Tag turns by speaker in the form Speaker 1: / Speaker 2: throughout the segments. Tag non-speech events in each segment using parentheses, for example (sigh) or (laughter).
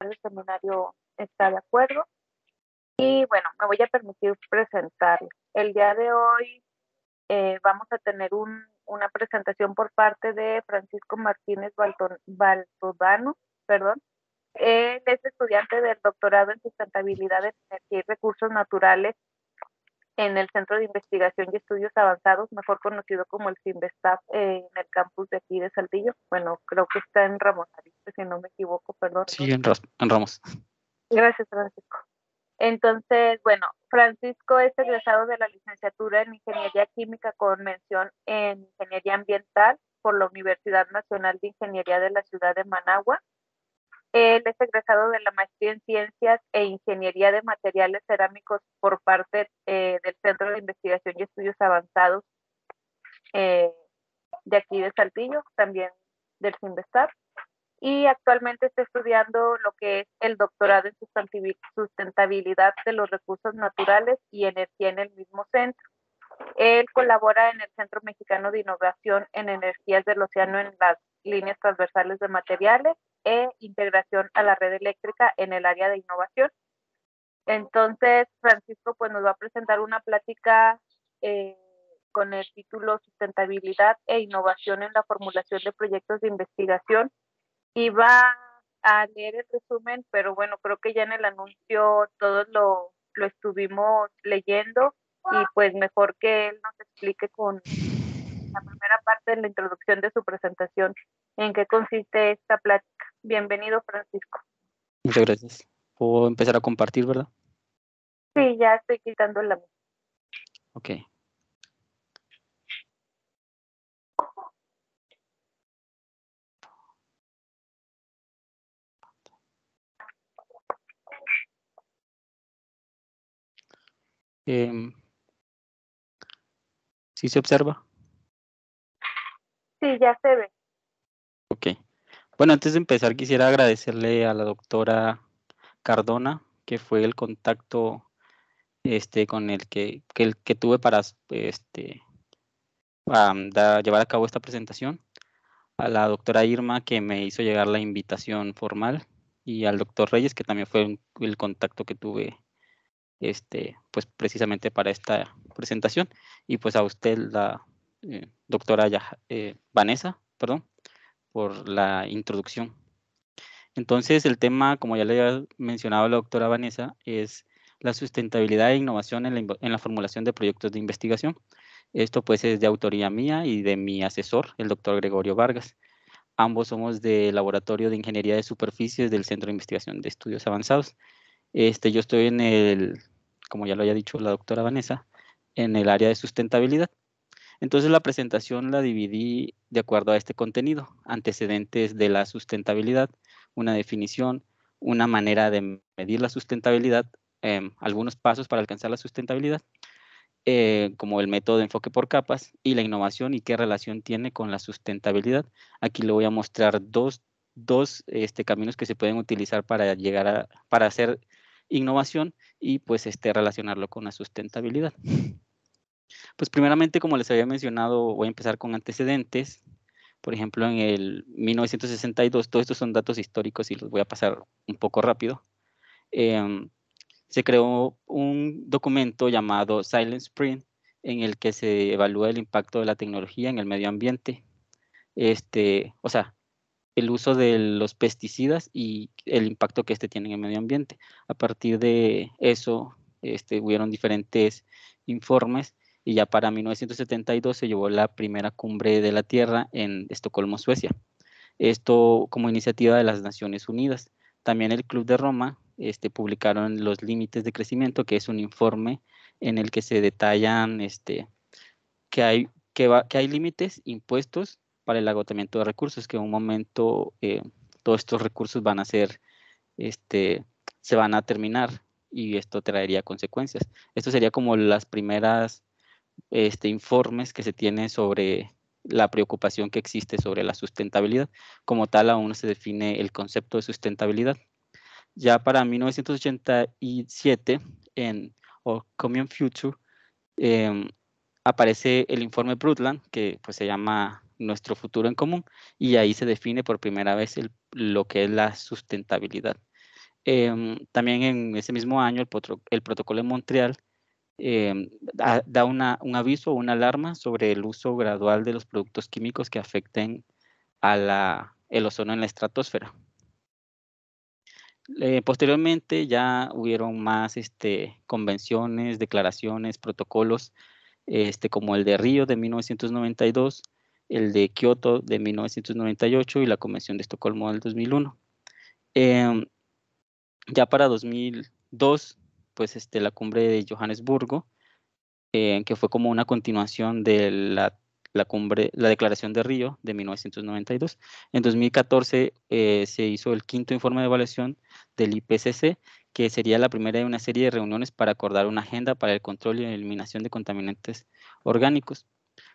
Speaker 1: el seminario está de acuerdo. Y bueno, me voy a permitir presentar El día de hoy eh, vamos a tener una presentación por parte de Francisco Martínez Baltodano, perdón. Él es estudiante del doctorado en sustentabilidad de energía y recursos naturales en el Centro de Investigación y Estudios Avanzados, mejor conocido como el CIMBESTAP, eh, en el campus de aquí de Saltillo. Bueno, creo que está en Ramos, si no me equivoco, perdón.
Speaker 2: Sí, en Ramos.
Speaker 1: Gracias, Francisco. Entonces, bueno, Francisco es egresado de la licenciatura en Ingeniería Química con mención en Ingeniería Ambiental por la Universidad Nacional de Ingeniería de la Ciudad de Managua él es egresado de la maestría en Ciencias e Ingeniería de Materiales Cerámicos por parte eh, del Centro de Investigación y Estudios Avanzados eh, de aquí de Saltillo, también del CIMBESTAR. Y actualmente está estudiando lo que es el doctorado en sustentabilidad de los recursos naturales y energía en el mismo centro. Él colabora en el Centro Mexicano de Innovación en Energías del Océano en las líneas transversales de materiales e integración a la red eléctrica en el área de innovación. Entonces, Francisco pues, nos va a presentar una plática eh, con el título Sustentabilidad e Innovación en la Formulación de Proyectos de Investigación y va a leer el resumen, pero bueno, creo que ya en el anuncio todos lo, lo estuvimos leyendo y pues mejor que él nos explique con la primera parte de la introducción de su presentación en qué consiste esta plática. Bienvenido, Francisco.
Speaker 2: Muchas gracias. ¿Puedo empezar a compartir, verdad?
Speaker 1: Sí, ya estoy quitando la.
Speaker 2: Ok.
Speaker 3: Eh, ¿Sí se observa?
Speaker 1: Sí, ya se ve.
Speaker 2: Bueno, antes de empezar quisiera agradecerle a la doctora Cardona, que fue el contacto este, con el que, tuve para este, llevar a cabo esta presentación, a la doctora Irma, que me hizo llegar la invitación formal, y al doctor Reyes, que también fue el contacto que tuve este, pues precisamente para esta presentación, y pues a usted, la eh, doctora eh, Vanessa, perdón, por la introducción. Entonces, el tema, como ya le había mencionado la doctora Vanessa, es la sustentabilidad e innovación en la, formulación de proyectos de investigación. Esto pues es de autoría mía y de mi asesor, el doctor Gregorio Vargas. Ambos somos del Laboratorio de Ingeniería de Superficies del Centro de Investigación de Estudios Avanzados. Este, yo estoy en el, como ya lo había dicho la doctora Vanessa, en el área de sustentabilidad. Entonces la presentación la dividí de acuerdo a este contenido, antecedentes de la sustentabilidad, una definición, una manera de medir la sustentabilidad, em, algunos pasos para alcanzar la sustentabilidad, eh, como el método de enfoque por capas y la innovación y qué relación tiene con la sustentabilidad. Aquí le voy a mostrar dos, dos este, caminos que se pueden utilizar para llegar a, para hacer innovación y pues este, relacionarlo con la sustentabilidad. Pues primeramente, como les había mencionado, voy a empezar con antecedentes. Por ejemplo, en el 1962, todos estos son datos históricos y los voy a pasar un poco rápido. Em, se creó un documento llamado Silent Sprint en el que se evalúa el impacto de la tecnología en el medio ambiente. Este, o sea, el uso de los pesticidas y el impacto que este tiene en el medio ambiente. A partir de eso, hubo este, hubieron diferentes informes y ya para 1972 se llevó la primera cumbre de la Tierra en Estocolmo, Suecia. Esto como iniciativa de las Naciones Unidas. También el Club de Roma este, publicaron los límites de crecimiento, que es un informe en el que se detallan este, que hay, que, va, que hay límites impuestos para el agotamiento de recursos, que en un momento eh, todos estos recursos van a ser, este, se van a terminar y esto traería consecuencias. Esto sería como las primeras este, informes que se tiene sobre la preocupación que existe sobre la sustentabilidad. Como tal, aún no se define el concepto de sustentabilidad. Ya para 1987, en o Common Future, em, aparece el informe Brundtland, que pues, se llama Nuestro Futuro en Común, y ahí se define por primera vez lo que es la sustentabilidad. Em, también en ese mismo año, el protocolo de Montreal Em, da, un aviso, o una alarma sobre el uso gradual de los productos químicos que afecten a la, el ozono en la estratosfera. Eh, posteriormente ya hubieron más este, convenciones, declaraciones, protocolos, este, como el de Río de 1992, el de Kioto de 1998 y la Convención de Estocolmo del 2001. Em, ya para 2002 pues este, la cumbre de Johannesburgo, eh, que fue como una continuación de la, cumbre, la declaración de Río de 1992. En 2014 eh, se hizo el quinto informe de evaluación del IPCC, que sería la primera de una serie de reuniones para acordar una agenda para el control y eliminación de contaminantes orgánicos.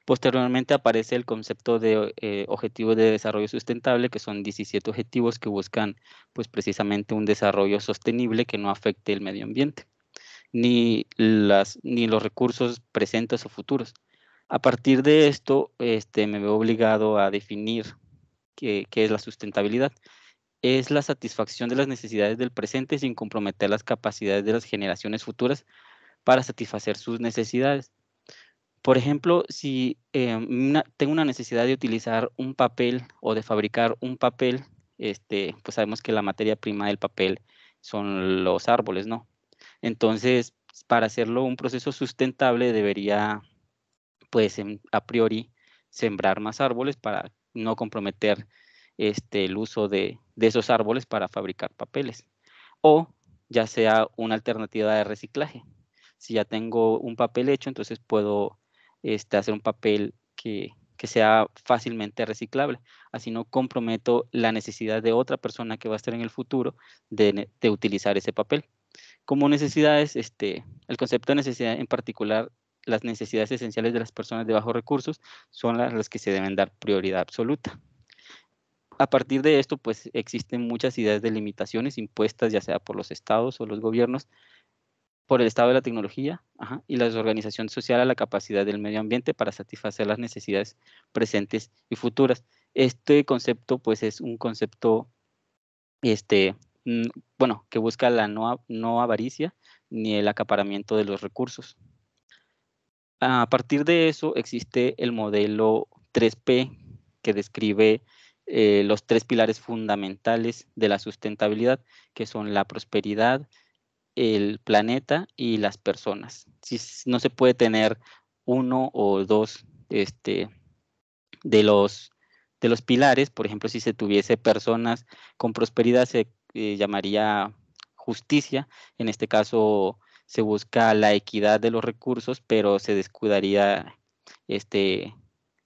Speaker 2: Posteriormente aparece el concepto de eh, objetivos de desarrollo sustentable, que son 17 objetivos que buscan pues, precisamente un desarrollo sostenible que no afecte el medio ambiente ni, las, ni los recursos presentes o futuros. A partir de esto, este, me veo obligado a definir qué, es la sustentabilidad. Es la satisfacción de las necesidades del presente sin comprometer las capacidades de las generaciones futuras para satisfacer sus necesidades. Por ejemplo, si eh, tengo una necesidad de utilizar un papel o de fabricar un papel, este, pues sabemos que la materia prima del papel son los árboles, ¿no? Entonces, para hacerlo un proceso sustentable debería, pues, em, a priori, sembrar más árboles para no comprometer este, el uso de, esos árboles para fabricar papeles. O ya sea una alternativa de reciclaje. Si ya tengo un papel hecho, entonces puedo este, hacer un papel que, sea fácilmente reciclable. Así no comprometo la necesidad de otra persona que va a estar en el futuro de utilizar ese papel. Como necesidades, este, el concepto de necesidad en particular, las necesidades esenciales de las personas de bajos recursos son las, que se deben dar prioridad absoluta. A partir de esto, pues existen muchas ideas de limitaciones impuestas ya sea por los estados o los gobiernos, por el estado de la tecnología y la desorganización social a la capacidad del medio ambiente para satisfacer las necesidades presentes y futuras. Este concepto, pues, es un concepto este, Mm, bueno, que busca la no, no avaricia ni el acaparamiento de los recursos. A partir de eso existe el modelo 3P que describe eh, los tres pilares fundamentales de la sustentabilidad, que son la prosperidad, el planeta y las personas. Si no se puede tener uno o dos este, de, los, de los pilares, por ejemplo, si se tuviese personas con prosperidad, se llamaría justicia. En este caso se busca la equidad de los recursos, pero se descuidaría este,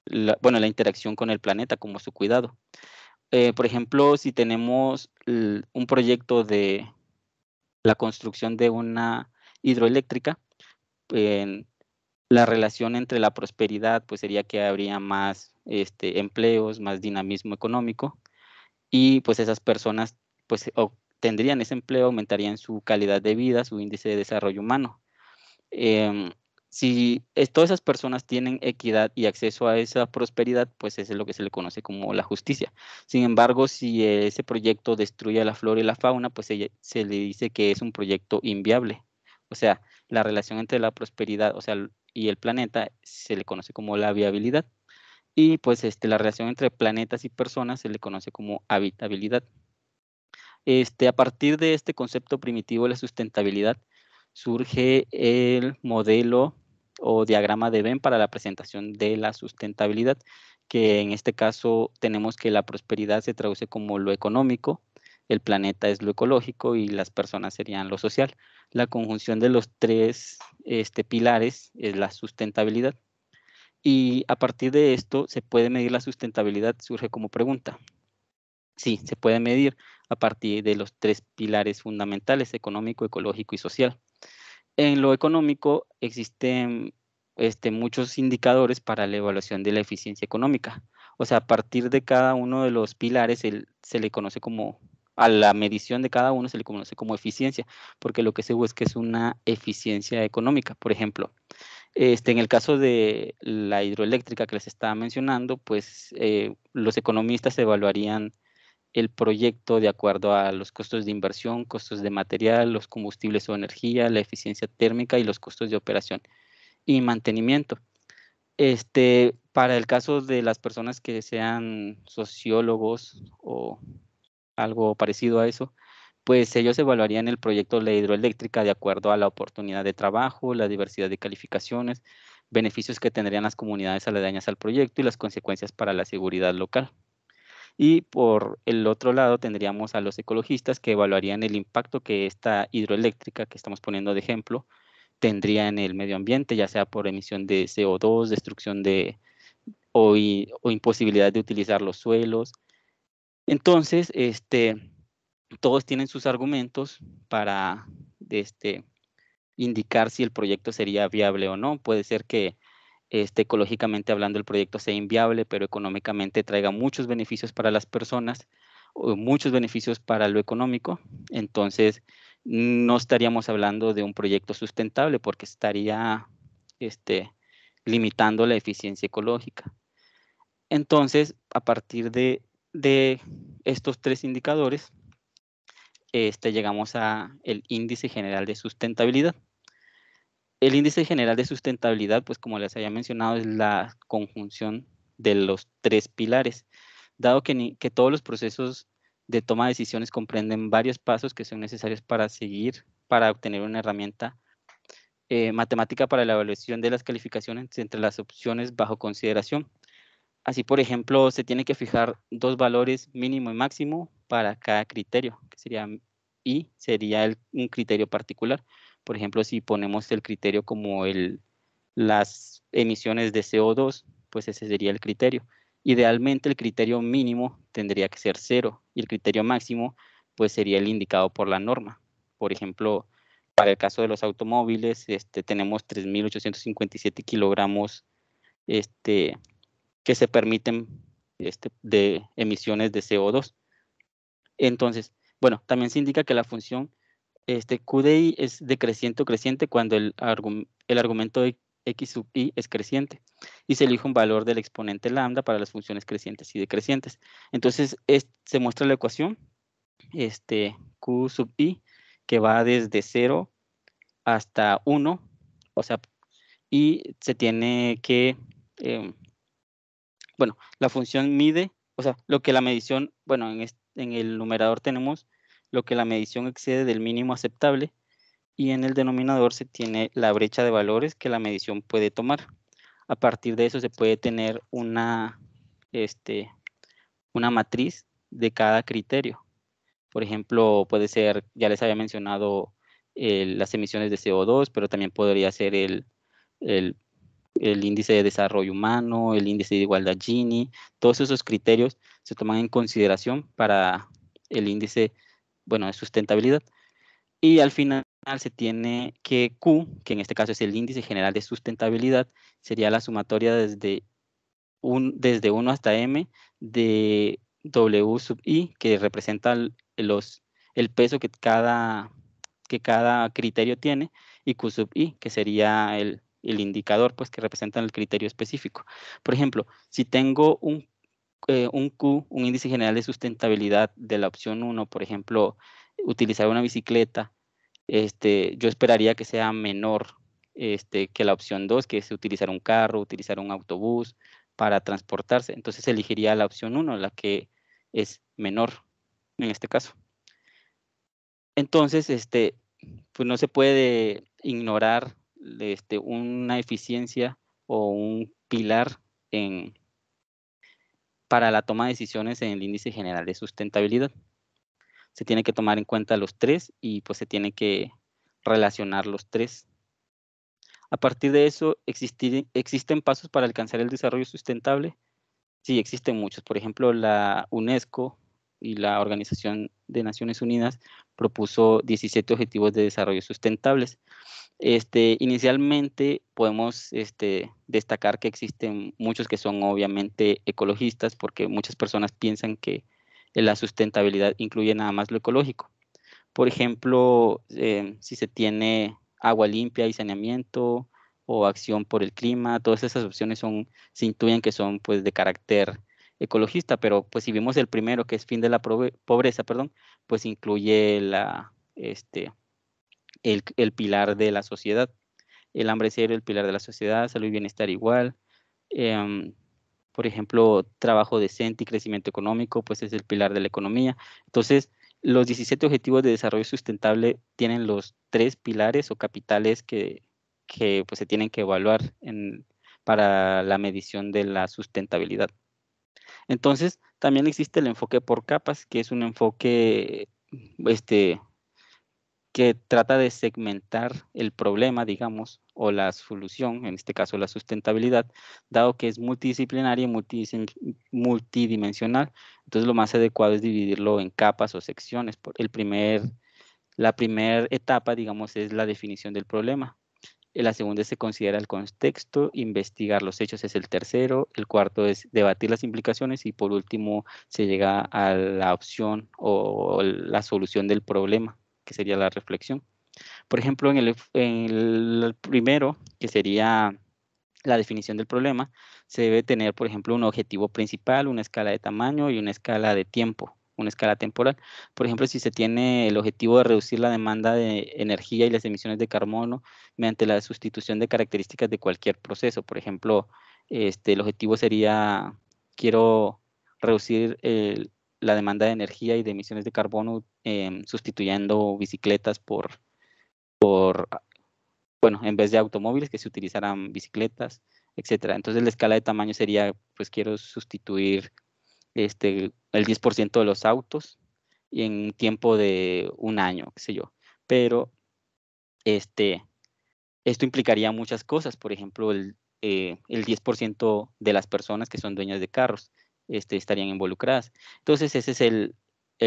Speaker 2: la, bueno, la interacción con el planeta como su cuidado. Eh, por ejemplo, si tenemos un proyecto de la construcción de una hidroeléctrica, la relación entre la prosperidad pues sería que habría más este, empleos, más dinamismo económico y pues esas personas pues obtendrían ese empleo, aumentarían su calidad de vida, su índice de desarrollo humano. Em, si todas esas personas tienen equidad y acceso a esa prosperidad, pues eso es lo que se le conoce como la justicia. Sin embargo, si ese proyecto destruye la flora y la fauna, pues se, le dice que es un proyecto inviable. O sea, la relación entre la prosperidad o sea, y el planeta se le conoce como la viabilidad. Y pues este, la relación entre planetas y personas se le conoce como habitabilidad. Este, a partir de este concepto primitivo de la sustentabilidad, surge el modelo o diagrama de Venn para la presentación de la sustentabilidad, que en este caso tenemos que la prosperidad se traduce como lo económico, el planeta es lo ecológico y las personas serían lo social. La conjunción de los tres este, pilares es la sustentabilidad. Y a partir de esto se puede medir la sustentabilidad, surge como pregunta, Sí, se puede medir a partir de los tres pilares fundamentales, económico, ecológico y social. En lo económico existen este, muchos indicadores para la evaluación de la eficiencia económica. O sea, a partir de cada uno de los pilares se le conoce como, a la medición de cada uno se le conoce como eficiencia, porque lo que se busca es una eficiencia económica. Por ejemplo, este, en el caso de la hidroeléctrica que les estaba mencionando, pues eh, los economistas evaluarían el proyecto de acuerdo a los costos de inversión, costos de material, los combustibles o energía, la eficiencia térmica y los costos de operación y mantenimiento. Este, para el caso de las personas que sean sociólogos o algo parecido a eso, pues ellos evaluarían el proyecto de la hidroeléctrica de acuerdo a la oportunidad de trabajo, la diversidad de calificaciones, beneficios que tendrían las comunidades aledañas al proyecto y las consecuencias para la seguridad local. Y por el otro lado tendríamos a los ecologistas que evaluarían el impacto que esta hidroeléctrica, que estamos poniendo de ejemplo, tendría en el medio ambiente, ya sea por emisión de CO2, destrucción de o, imposibilidad de utilizar los suelos. Entonces, este, todos tienen sus argumentos para este, indicar si el proyecto sería viable o no. Puede ser que este, ecológicamente hablando el proyecto sea inviable, pero económicamente traiga muchos beneficios para las personas, o muchos beneficios para lo económico. Entonces, no estaríamos hablando de un proyecto sustentable porque estaría este, limitando la eficiencia ecológica. Entonces, a partir de, estos tres indicadores, este, llegamos al índice general de sustentabilidad. El índice general de sustentabilidad, pues como les había mencionado, es la conjunción de los tres pilares. Dado que, todos los procesos de toma de decisiones comprenden varios pasos que son necesarios para seguir, para obtener una herramienta eh, matemática para la evaluación de las calificaciones entre las opciones bajo consideración. Así, por ejemplo, se tiene que fijar dos valores mínimo y máximo para cada criterio, que sería y sería un criterio particular. Por ejemplo, si ponemos el criterio como el, las emisiones de CO2, pues ese sería el criterio. Idealmente el criterio mínimo tendría que ser cero y el criterio máximo pues sería el indicado por la norma. Por ejemplo, para el caso de los automóviles, este, tenemos 3.857 kilogramos este, que se permiten este, de emisiones de CO2. Entonces, bueno, también se indica que la función este i es decreciente o creciente cuando el, el argumento de x sub i es creciente y se elige un valor del exponente lambda para las funciones crecientes y decrecientes. Entonces se muestra la ecuación este, q sub i que va desde 0 hasta 1, o sea, y se tiene que, em, bueno, la función mide, o sea, lo que la medición, bueno, en el numerador tenemos lo que la medición excede del mínimo aceptable, y en el denominador se tiene la brecha de valores que la medición puede tomar. A partir de eso se puede tener una, este, una matriz de cada criterio. Por ejemplo, puede ser, ya les había mencionado las emisiones de CO2, pero también podría ser el, el, el, índice de desarrollo humano, el índice de igualdad Gini. Todos esos criterios se toman en consideración para el índice bueno, de sustentabilidad. Y al final se tiene que Q, que en este caso es el índice general de sustentabilidad, sería la sumatoria desde, un, desde 1 hasta M de W sub I, que representa los, el peso que cada, que cada criterio tiene, y Q sub I, que sería el, indicador pues, que representa el criterio específico. Por ejemplo, si tengo un eh, un Q, un índice general de sustentabilidad de la opción 1, por ejemplo, utilizar una bicicleta, este, yo esperaría que sea menor este, que la opción 2, que es utilizar un carro, utilizar un autobús para transportarse. Entonces elegiría la opción 1, la que es menor en este caso. Entonces, este, pues no se puede ignorar este, una eficiencia o un pilar en, para la toma de decisiones en el índice general de sustentabilidad. Se tiene que tomar en cuenta los tres y pues se tiene que relacionar los tres. A partir de eso, ¿existen pasos para alcanzar el desarrollo sustentable? Sí, existen muchos. Por ejemplo, la UNESCO y la Organización de Naciones Unidas propuso 17 Objetivos de Desarrollo Sustentables. Este, inicialmente podemos este, destacar que existen muchos que son obviamente ecologistas porque muchas personas piensan que la sustentabilidad incluye nada más lo ecológico. Por ejemplo, eh, si se tiene agua limpia y saneamiento o acción por el clima, todas esas opciones son, se intuyen que son pues de carácter ecologista, pero pues si vimos el primero que es fin de la pobreza, perdón, pues incluye la, este, el, pilar de la sociedad. El hambre cero, el pilar de la sociedad, salud y bienestar igual. Em, por ejemplo, trabajo decente y crecimiento económico, pues es el pilar de la economía. Entonces, los 17 objetivos de desarrollo sustentable tienen los tres pilares o capitales que, pues, se tienen que evaluar para la medición de la sustentabilidad. Entonces, también existe el enfoque por capas, que es un enfoque este, que trata de segmentar el problema, digamos, o la solución, en este caso la sustentabilidad, dado que es multidisciplinaria y multidimensional. Entonces lo más adecuado es dividirlo en capas o secciones. El primer, la primera etapa, digamos, es la definición del problema. La segunda se considera el contexto, investigar los hechos es el tercero, el cuarto es debatir las implicaciones y por último se llega a la opción o la solución del problema que sería la reflexión. Por ejemplo, en el, primero, que sería la definición del problema, se debe tener, por ejemplo, un objetivo principal, una escala de tamaño y una escala de tiempo, una escala temporal. Por ejemplo, si se tiene el objetivo de reducir la demanda de energía y las emisiones de carbono mediante la sustitución de características de cualquier proceso, por ejemplo, este, el objetivo sería, quiero reducir el, la demanda de energía y de emisiones de carbono, em, sustituyendo bicicletas por, ah, bueno, en vez de automóviles que se utilizaran bicicletas, etcétera. Entonces la escala de tamaño sería, pues quiero sustituir este, el 10% de los autos en un tiempo de un año, qué sé yo. Pero este, esto implicaría muchas cosas, por ejemplo, el, eh, el 10% de las personas que son dueñas de carros. Este, estarían involucradas. Entonces, ese es el,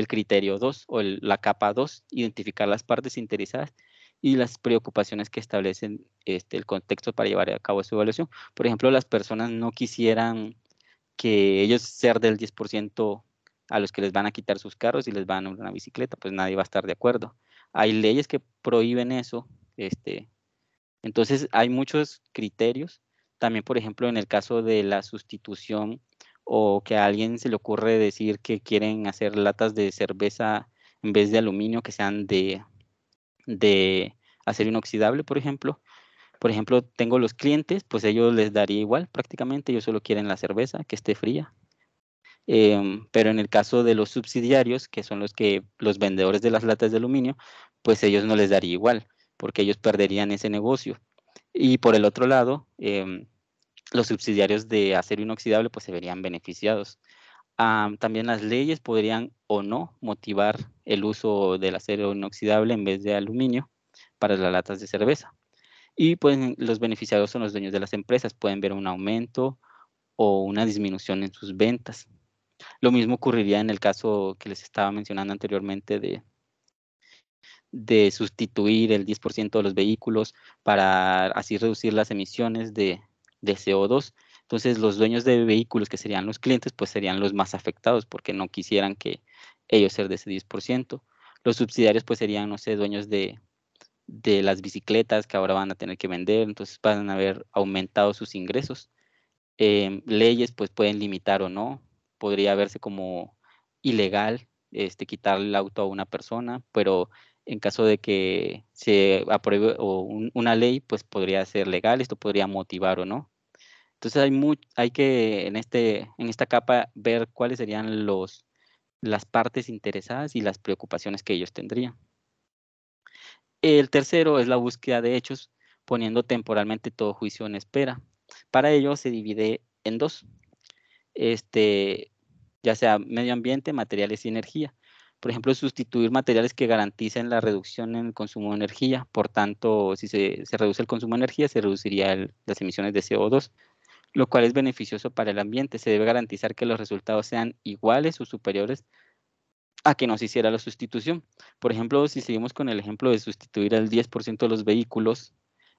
Speaker 2: criterio 2 o la capa 2, identificar las partes interesadas y las preocupaciones que establecen este, el contexto para llevar a cabo su evaluación. Por ejemplo, las personas no quisieran que ellos ser del 10% a los que les van a quitar sus carros y les van a una bicicleta, pues nadie va a estar de acuerdo. Hay leyes que prohíben eso. Este, entonces, hay muchos criterios. También, por ejemplo, en el caso de la sustitución o que a alguien se le ocurre decir que quieren hacer latas de cerveza en vez de aluminio que sean de, de acero inoxidable, por ejemplo. Por ejemplo, tengo los clientes, pues ellos les daría igual prácticamente, ellos solo quieren la cerveza que esté fría. Em, pero en el caso de los subsidiarios, que son los que los vendedores de las latas de aluminio, pues ellos no les daría igual, porque ellos perderían ese negocio. Y por el otro lado, em, los subsidiarios de acero inoxidable pues se verían beneficiados. también las leyes podrían o no motivar el uso del acero inoxidable en vez de aluminio para las latas de cerveza. Y pues los beneficiados son los dueños de las empresas, pueden ver un aumento o una disminución en sus ventas. Lo mismo ocurriría en el caso que les estaba mencionando anteriormente de, de sustituir el 10% de los vehículos para así reducir las emisiones de, de CO2. Entonces los dueños de vehículos, que serían los clientes, pues serían los más afectados porque no quisieran que ellos ser de ese 10%. Los subsidiarios pues serían, no sé, dueños de, las bicicletas que ahora van a tener que vender, entonces van a haber aumentado sus ingresos. Em, leyes pues pueden limitar o no, podría verse como ilegal este, quitarle el auto a una persona, pero en caso de que se apruebe una ley, pues podría ser legal, esto podría motivar o no. Entonces hay, hay que en, este, en esta capa ver cuáles serían los, las partes interesadas y las preocupaciones que ellos tendrían. El tercero es la búsqueda de hechos, poniendo temporalmente todo juicio en espera. Para ello se divide en dos, este, ya sea medio ambiente, materiales y energía por ejemplo, sustituir materiales que garanticen la reducción en el consumo de energía. Por tanto, si se, reduce el consumo de energía, se reduciría las emisiones de CO2, lo cual es beneficioso para el ambiente. Se debe garantizar que los resultados sean iguales o superiores a que no se hiciera la sustitución. Por ejemplo, si seguimos con el ejemplo de sustituir al 10% de los vehículos,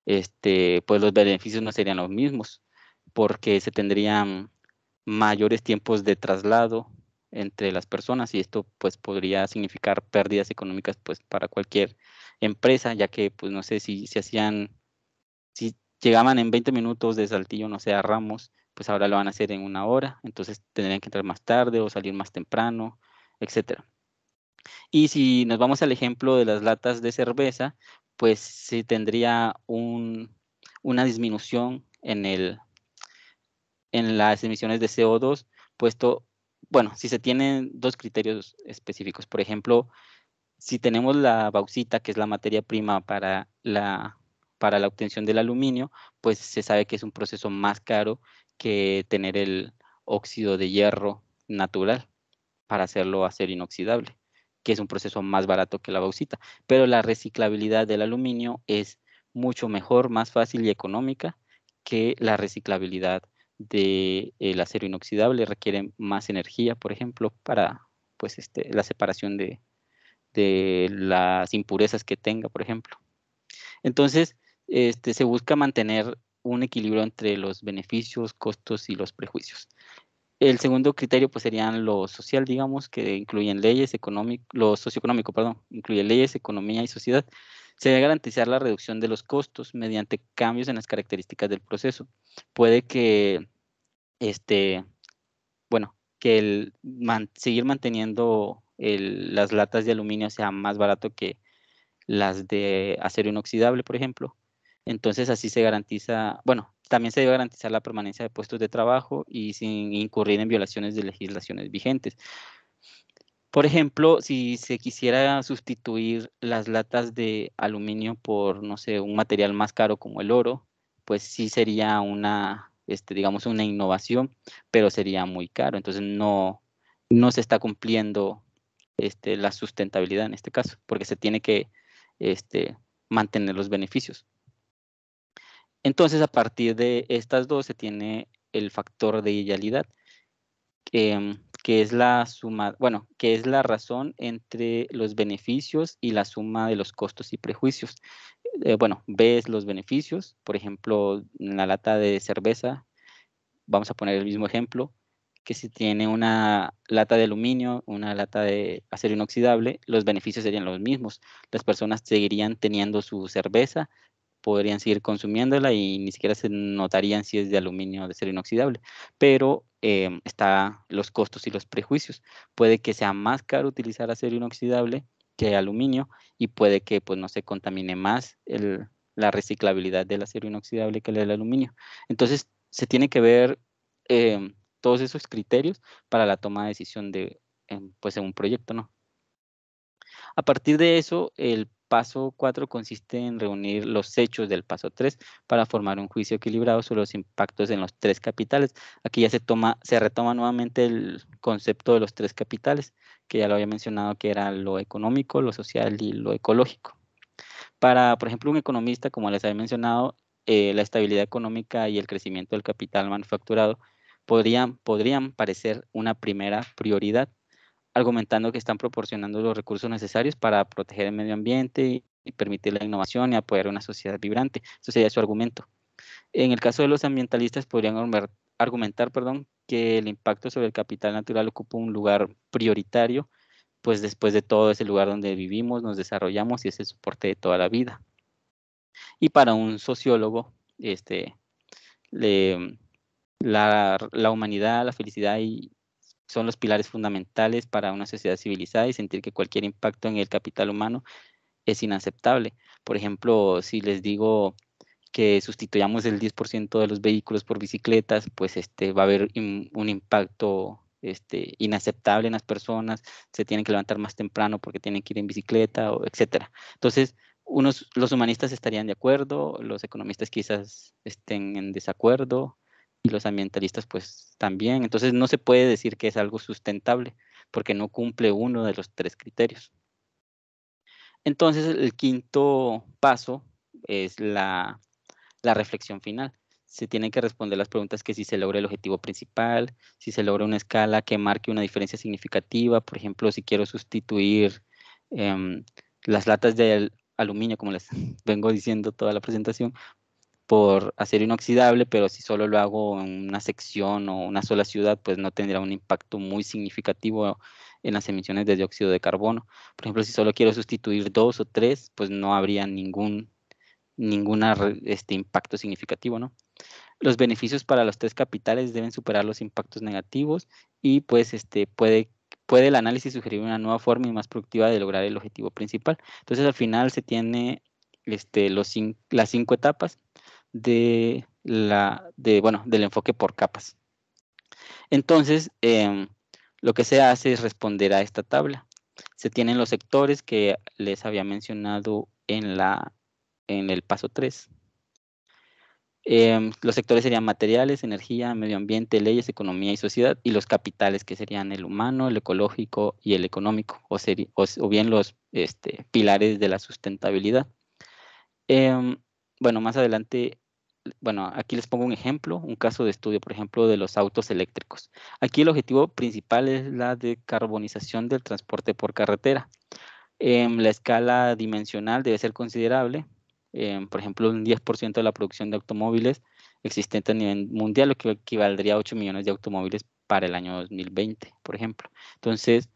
Speaker 2: este, pues los beneficios no serían los mismos, porque se tendrían mayores tiempos de traslado, entre las personas y esto pues podría significar pérdidas económicas pues para cualquier empresa, ya que pues no sé si se hacían, si llegaban en 20 minutos de Saltillo, no sé, a Ramos, pues ahora lo van a hacer en una hora, entonces tendrían que entrar más tarde o salir más temprano, etcétera. Y si nos vamos al ejemplo de las latas de cerveza, pues si tendría un, una disminución en, el, en las emisiones de CO2, puesto bueno, si se tienen dos criterios específicos, por ejemplo, si tenemos la bauxita, que es la materia prima para la, para la obtención del aluminio, pues se sabe que es un proceso más caro que tener el óxido de hierro natural para hacerlo ser inoxidable, que es un proceso más barato que la bauxita. Pero la reciclabilidad del aluminio es mucho mejor, más fácil y económica que la reciclabilidad del acero inoxidable requieren más energía, por ejemplo, para pues, este, la separación de, las impurezas que tenga, por ejemplo. Entonces, este, se busca mantener un equilibrio entre los beneficios, costos y los prejuicios. El segundo criterio pues serían lo social, digamos, que incluyen leyes económicas, lo socioeconómico, perdón, incluye leyes, economía y sociedad. Se debe garantizar la reducción de los costos mediante cambios en las características del proceso. Puede que, este, bueno, que el seguir manteniendo las latas de aluminio sea más barato que las de acero inoxidable, por ejemplo. Entonces así se garantiza, bueno, también se debe garantizar la permanencia de puestos de trabajo y sin incurrir en violaciones de legislaciones vigentes. Por ejemplo, si se quisiera sustituir las latas de aluminio por, no sé, un material más caro como el oro, pues sí sería una, este, digamos, una innovación, pero sería muy caro. Entonces no, no se está cumpliendo este, la sustentabilidad en este caso, porque se tiene que este, mantener los beneficios. Entonces, a partir de estas dos se tiene el factor de idealidad, em, que es la suma, bueno, que es la razón entre los beneficios y la suma de los costos y prejuicios. Eh, bueno, ves los beneficios, por ejemplo, la lata de cerveza, vamos a poner el mismo ejemplo, que si tiene una lata de aluminio, una lata de acero inoxidable, los beneficios serían los mismos. Las personas seguirían teniendo su cerveza, podrían seguir consumiéndola y ni siquiera se notarían si es de aluminio o de acero inoxidable. Pero están em, está los costos y los prejuicios. Puede que sea más caro utilizar acero inoxidable que aluminio y puede que pues, no se contamine más la reciclabilidad del acero inoxidable que la del aluminio. Entonces, se tiene que ver em, todos esos criterios para la toma de decisión de em, pues, en un proyecto, ¿no? A partir de eso, el paso 4 consiste en reunir los hechos del paso 3 para formar un juicio equilibrado sobre los impactos en los tres capitales. Aquí ya se, toma, se retoma nuevamente el concepto de los tres capitales, que ya lo había mencionado que era lo económico, lo social y lo ecológico. Para, por ejemplo, un economista, como les había mencionado, eh, la estabilidad económica y el crecimiento del capital manufacturado podrían, podrían parecer una primera prioridad argumentando que están proporcionando los recursos necesarios para proteger el medio ambiente y, permitir la innovación y apoyar una sociedad vibrante. Eso sería su argumento. En el caso de los ambientalistas podrían argumentar perdón, que el impacto sobre el capital natural ocupa un lugar prioritario, pues después de todo es el lugar donde vivimos, nos desarrollamos y es el soporte de toda la vida. Y para un sociólogo, este, la, la humanidad, la felicidad y, son los pilares fundamentales para una sociedad civilizada y sentir que cualquier impacto en el capital humano es inaceptable. Por ejemplo, si les digo que sustituyamos el 10% de los vehículos por bicicletas, pues este va a haber un impacto este, inaceptable en las personas, se tienen que levantar más temprano porque tienen que ir en bicicleta, o etcétera. Entonces, unos, los humanistas estarían de acuerdo, los economistas quizás estén en desacuerdo, y los ambientalistas pues también. Entonces no se puede decir que es algo sustentable porque no cumple uno de los tres criterios. Entonces el quinto paso es la, reflexión final. Se tienen que responder las preguntas que si se logra el objetivo principal, si se logra una escala que marque una diferencia significativa, por ejemplo, si quiero sustituir em, las latas de aluminio, como les (laughs) vengo diciendo toda la presentación, por hacer inoxidable, pero si solo lo hago en una sección o una sola ciudad, pues no tendrá un impacto muy significativo en las emisiones de dióxido de carbono. Por ejemplo, si solo quiero sustituir dos o tres, pues no habría ningún ninguna, este, impacto significativo, ¿no? Los beneficios para los tres capitales deben superar los impactos negativos y pues este, puede, puede el análisis sugerir una nueva forma y más productiva de lograr el objetivo principal. Entonces al final se tiene este, los, las cinco etapas de la, de, bueno, del enfoque por capas. Entonces, em, lo que se hace es responder a esta tabla. Se tienen los sectores que les había mencionado en, la, en el paso 3. Em, los sectores serían materiales, energía, medio ambiente, leyes, economía y sociedad, y los capitales que serían el humano, el ecológico y el económico, o, o bien los este, pilares de la sustentabilidad. Em, bueno, más adelante bueno, aquí les pongo un ejemplo, un caso de estudio, por ejemplo, de los autos eléctricos. Aquí el objetivo principal es la decarbonización del transporte por carretera. Eh, la escala dimensional debe ser considerable, em, por ejemplo, un 10% de la producción de automóviles existente a nivel mundial, lo que equivaldría a 8 millones de automóviles para el año 2020, por ejemplo. Entonces,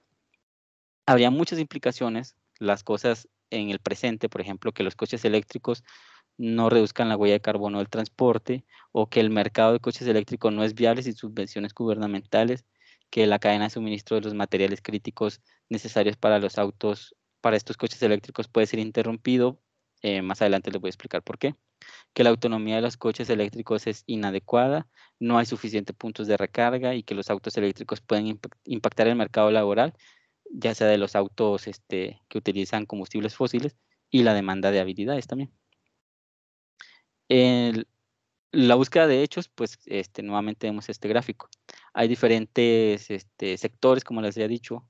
Speaker 2: habría muchas implicaciones, las cosas en el presente, por ejemplo, que los coches eléctricos no reduzcan la huella de carbono del transporte o que el mercado de coches eléctricos no es viable sin subvenciones gubernamentales, que la cadena de suministro de los materiales críticos necesarios para los autos, para estos coches eléctricos puede ser interrumpido. Eh, más adelante les voy a explicar por qué. Que la autonomía de los coches eléctricos es inadecuada, no hay suficientes puntos de recarga y que los autos eléctricos pueden impactar el mercado laboral, ya sea de los autos este, que utilizan combustibles fósiles y la demanda de habilidades también. En la búsqueda de hechos, pues este, nuevamente vemos este gráfico. Hay diferentes este, sectores, como les había dicho,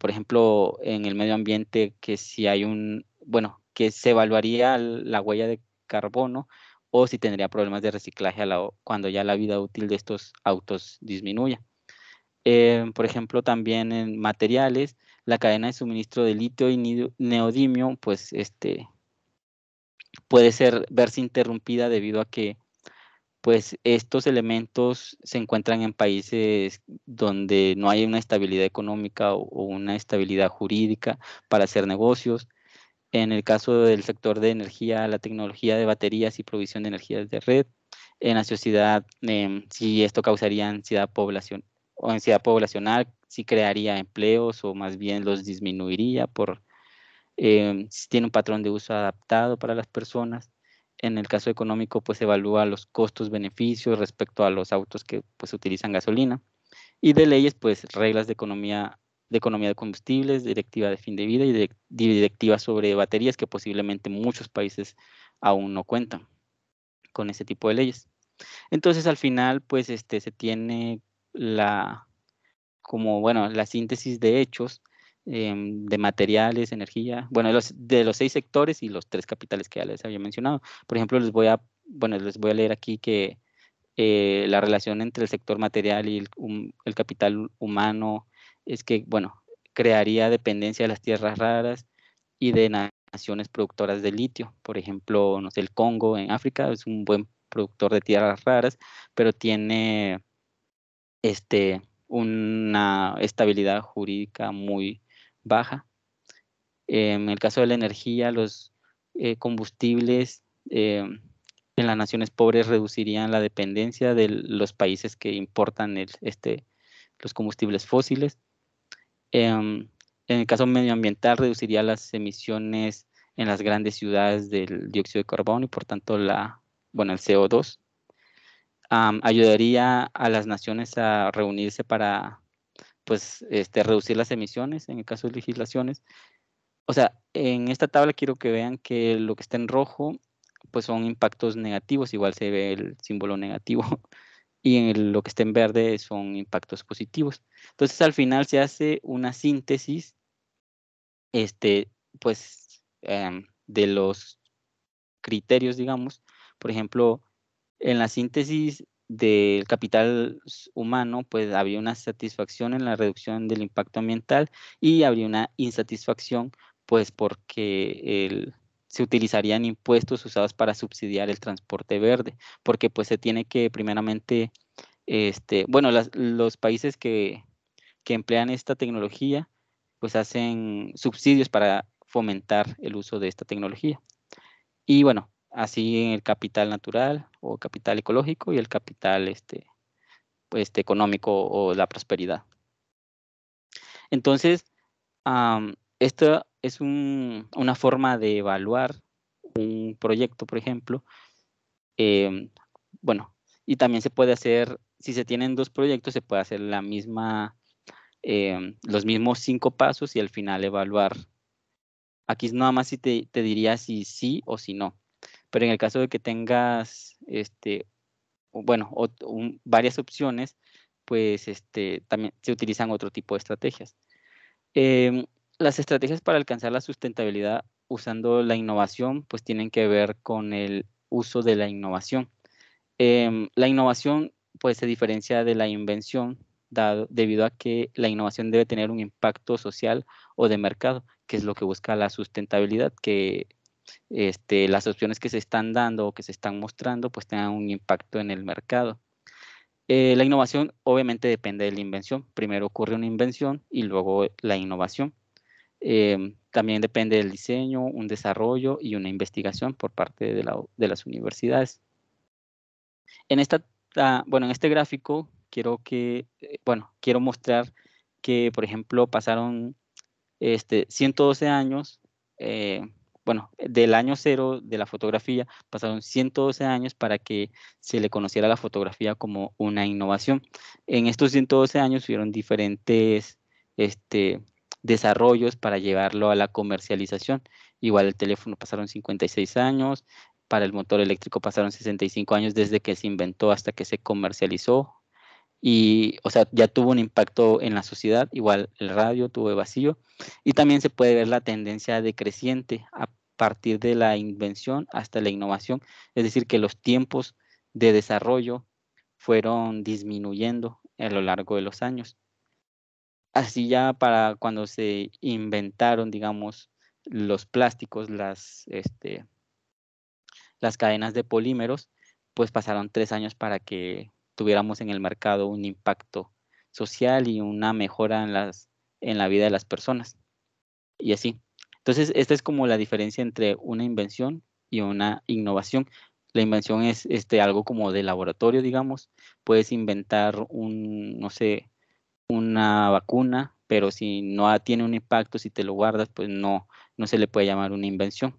Speaker 2: por ejemplo, en el medio ambiente, que si hay un, bueno, que se evaluaría la huella de carbono o si tendría problemas de reciclaje cuando ya la vida útil de estos autos disminuya. Em, por ejemplo, también en materiales, la cadena de suministro de litio y neodimio, pues este, puede ser verse interrumpida debido a que pues estos elementos se encuentran en países donde no hay una estabilidad económica o, una estabilidad jurídica para hacer negocios. En el caso del sector de energía, la tecnología de baterías y provisión de energías de red, en la sociedad, em, si esto causaría ansiedad, población, o ansiedad poblacional, si crearía empleos o más bien los disminuiría por Em, si tiene un patrón de uso adaptado para las personas. En el caso económico, pues evalúa los costos-beneficios respecto a los autos que pues utilizan gasolina. Y de leyes, pues reglas de economía de economía de combustibles, directiva de fin de vida y directiva sobre baterías que posiblemente muchos países aún no cuentan con ese tipo de leyes. Entonces, al final, pues este, se tiene la, como, bueno, la síntesis de hechos Em, de materiales, energía, bueno, de los, seis sectores y los tres capitales que ya les había mencionado. Por ejemplo, les voy a, bueno, les voy a leer aquí que eh, la relación entre el sector material y um, el, capital humano es que, bueno, crearía dependencia de las tierras raras y de naciones productoras de litio. Por ejemplo, no sé, el Congo en África es un buen productor de tierras raras, pero tiene este, una estabilidad jurídica muy baja. en el caso de la energía, los eh, combustibles em, en las naciones pobres reducirían la dependencia de los países que importan este, los combustibles fósiles. Em, en el caso medioambiental, reduciría las emisiones en las grandes ciudades del dióxido de carbono y por tanto la, bueno, el CO2. ayudaría a las naciones a reunirse para pues este, reducir las emisiones en el caso de legislaciones. O sea, en esta tabla quiero que vean que lo que está en rojo, pues son impactos negativos, igual se ve el símbolo negativo, (laughs) y en lo que está en verde son impactos positivos. Entonces al final se hace una síntesis, este, pues, em, de los criterios, digamos. Por ejemplo, en la síntesis del capital humano, pues había una satisfacción en la reducción del impacto ambiental y habría una insatisfacción, pues porque se utilizarían impuestos usados para subsidiar el transporte verde, porque pues se tiene que primeramente, este, bueno, los países que, que emplean esta tecnología, pues hacen subsidios para fomentar el uso de esta tecnología. Y bueno, así en el capital natural o capital ecológico y el capital este, pues, este económico o la prosperidad. Entonces, esto esta es una forma de evaluar un proyecto, por ejemplo. Em, bueno, y también se puede hacer, si se tienen dos proyectos, se puede hacer la misma, em, los mismos cinco pasos y al final evaluar. Aquí nada más si te diría si sí o si no. Pero en el caso de que tengas, este, bueno, varias opciones, pues este, también se utilizan otro tipo de estrategias. Em, las estrategias para alcanzar la sustentabilidad usando la innovación, pues tienen que ver con el uso de la innovación. Em, la innovación, pues se diferencia de la invención dado, debido a que la innovación debe tener un impacto social o de mercado, que es lo que busca la sustentabilidad, que este, las opciones que se están dando o que se están mostrando pues tengan un impacto en el mercado. Eh, la innovación obviamente depende de la invención. Primero ocurre una invención y luego la innovación. Em, también depende del diseño, un desarrollo y una investigación por parte de, las universidades. En, esta, ah, bueno, en este gráfico quiero, que, eh, bueno, quiero mostrar que, por ejemplo, pasaron 112 este, años eh, bueno, del año cero de la fotografía, pasaron 112 años para que se le conociera la fotografía como una innovación. En estos 112 años hubieron diferentes este, desarrollos para llevarlo a la comercialización. Igual el teléfono pasaron 56 años, para el motor eléctrico pasaron 65 años desde que se inventó hasta que se comercializó y, o sea, ya tuvo un impacto en la sociedad, igual el radio tuvo vacío, y también se puede ver la tendencia decreciente a partir de la invención hasta la innovación, es decir, que los tiempos de desarrollo fueron disminuyendo a lo largo de los años. Así ya para cuando se inventaron, digamos, los plásticos, las, este, las cadenas de polímeros, pues pasaron tres años para que tuviéramos en el mercado un impacto social y una mejora en, las, en la vida de las personas. Y así. Entonces, esta es como la diferencia entre una invención y una innovación. La invención es este, algo como de laboratorio, digamos. Puedes inventar un, no sé, una vacuna, pero si no tiene un impacto, si te lo guardas, pues no, no se le puede llamar una invención.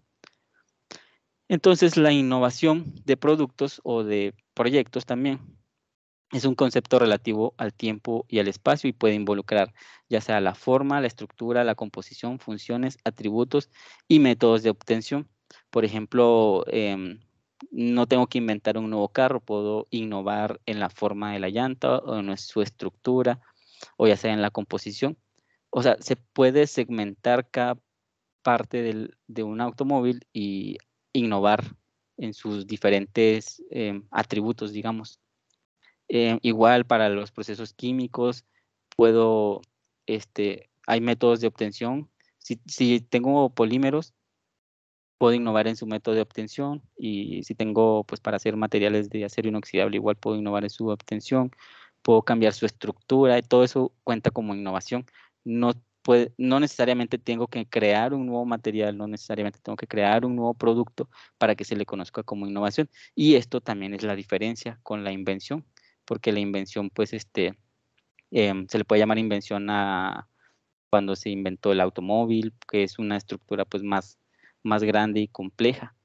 Speaker 2: Entonces, la innovación de productos o de proyectos también es un concepto relativo al tiempo y al espacio y puede involucrar ya sea la forma, la estructura, la composición, funciones, atributos y métodos de obtención. Por ejemplo, em, no tengo que inventar un nuevo carro, puedo innovar en la forma de la llanta o en su estructura o ya sea en la composición. O sea, se puede segmentar cada parte de un automóvil y innovar en sus diferentes em, atributos, digamos. Eh, igual para los procesos químicos, puedo, este, hay métodos de obtención. Si, si tengo polímeros, puedo innovar en su método de obtención y si tengo, pues para hacer materiales de acero inoxidable, igual puedo innovar en su obtención, puedo cambiar su estructura y todo eso cuenta como innovación. No, no necesariamente tengo que crear un nuevo material, no necesariamente tengo que crear un nuevo producto para que se le conozca como innovación. Y esto también es la diferencia con la invención porque la invención, pues, este, em, se le puede llamar invención a cuando se inventó el automóvil, que es una estructura, pues, más, más grande y compleja.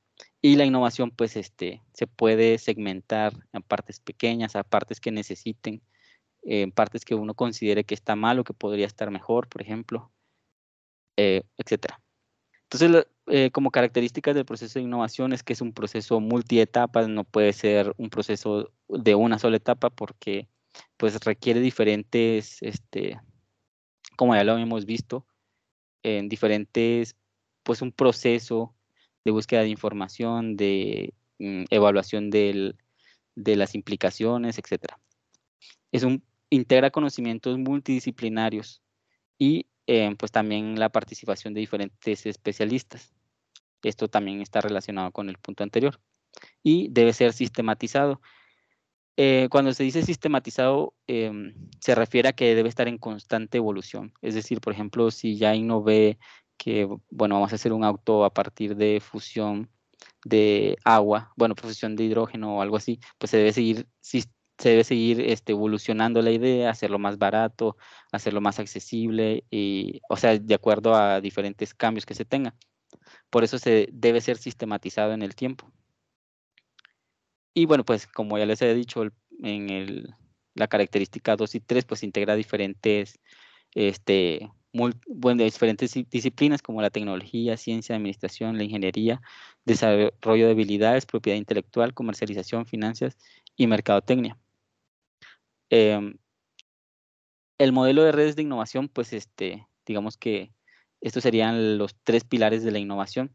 Speaker 2: Y la innovación, pues, este, se puede segmentar en partes pequeñas, a partes que necesiten, en partes que uno considere que está mal o que podría estar mejor, por ejemplo, eh, etcétera. Entonces, eh, como características del proceso de innovación es que es un proceso multietapas, no puede ser un proceso de una sola etapa porque pues requiere diferentes, este, como ya lo hemos visto, en diferentes, pues un proceso de búsqueda de información, de mm, evaluación de las implicaciones, etc. Es un, integra conocimientos multidisciplinarios y eh, pues también la participación de diferentes especialistas. Esto también está relacionado con el punto anterior. Y debe ser sistematizado. Eh, cuando se dice sistematizado, em, se refiere a que debe estar en constante evolución. Es decir, por ejemplo, si ya innové que, bueno, vamos a hacer un auto a partir de fusión de agua, bueno, fusión de hidrógeno o algo así, pues se debe seguir, se debe seguir este, evolucionando la idea, hacerlo más barato, hacerlo más accesible, y, o sea, de acuerdo a diferentes cambios que se tengan. Por eso se debe ser sistematizado en el tiempo. Y bueno, pues como ya les he dicho en la característica 2 y 3, pues integra diferentes, este, diferentes disciplinas como la tecnología, ciencia, administración, la ingeniería, desarrollo de habilidades, propiedad intelectual, comercialización, finanzas y mercadotecnia. Em, el modelo de redes de innovación, pues este, digamos que estos serían los tres pilares de la innovación.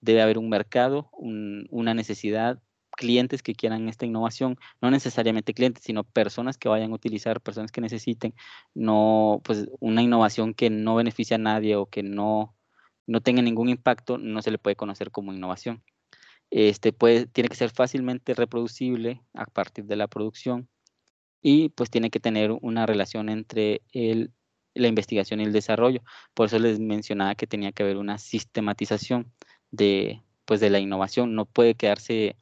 Speaker 2: Debe haber un mercado, una necesidad, clientes que quieran esta innovación, no necesariamente clientes, sino personas que vayan a utilizar, personas que necesiten, no, pues una innovación que no beneficia a nadie o que no, no tenga ningún impacto, no se le puede conocer como innovación. Este puede, tiene que ser fácilmente reproducible a partir de la producción y pues tiene que tener una relación entre el la investigación y el desarrollo. Por eso les mencionaba que tenía que haber una sistematización de, pues, de la innovación. No puede quedarse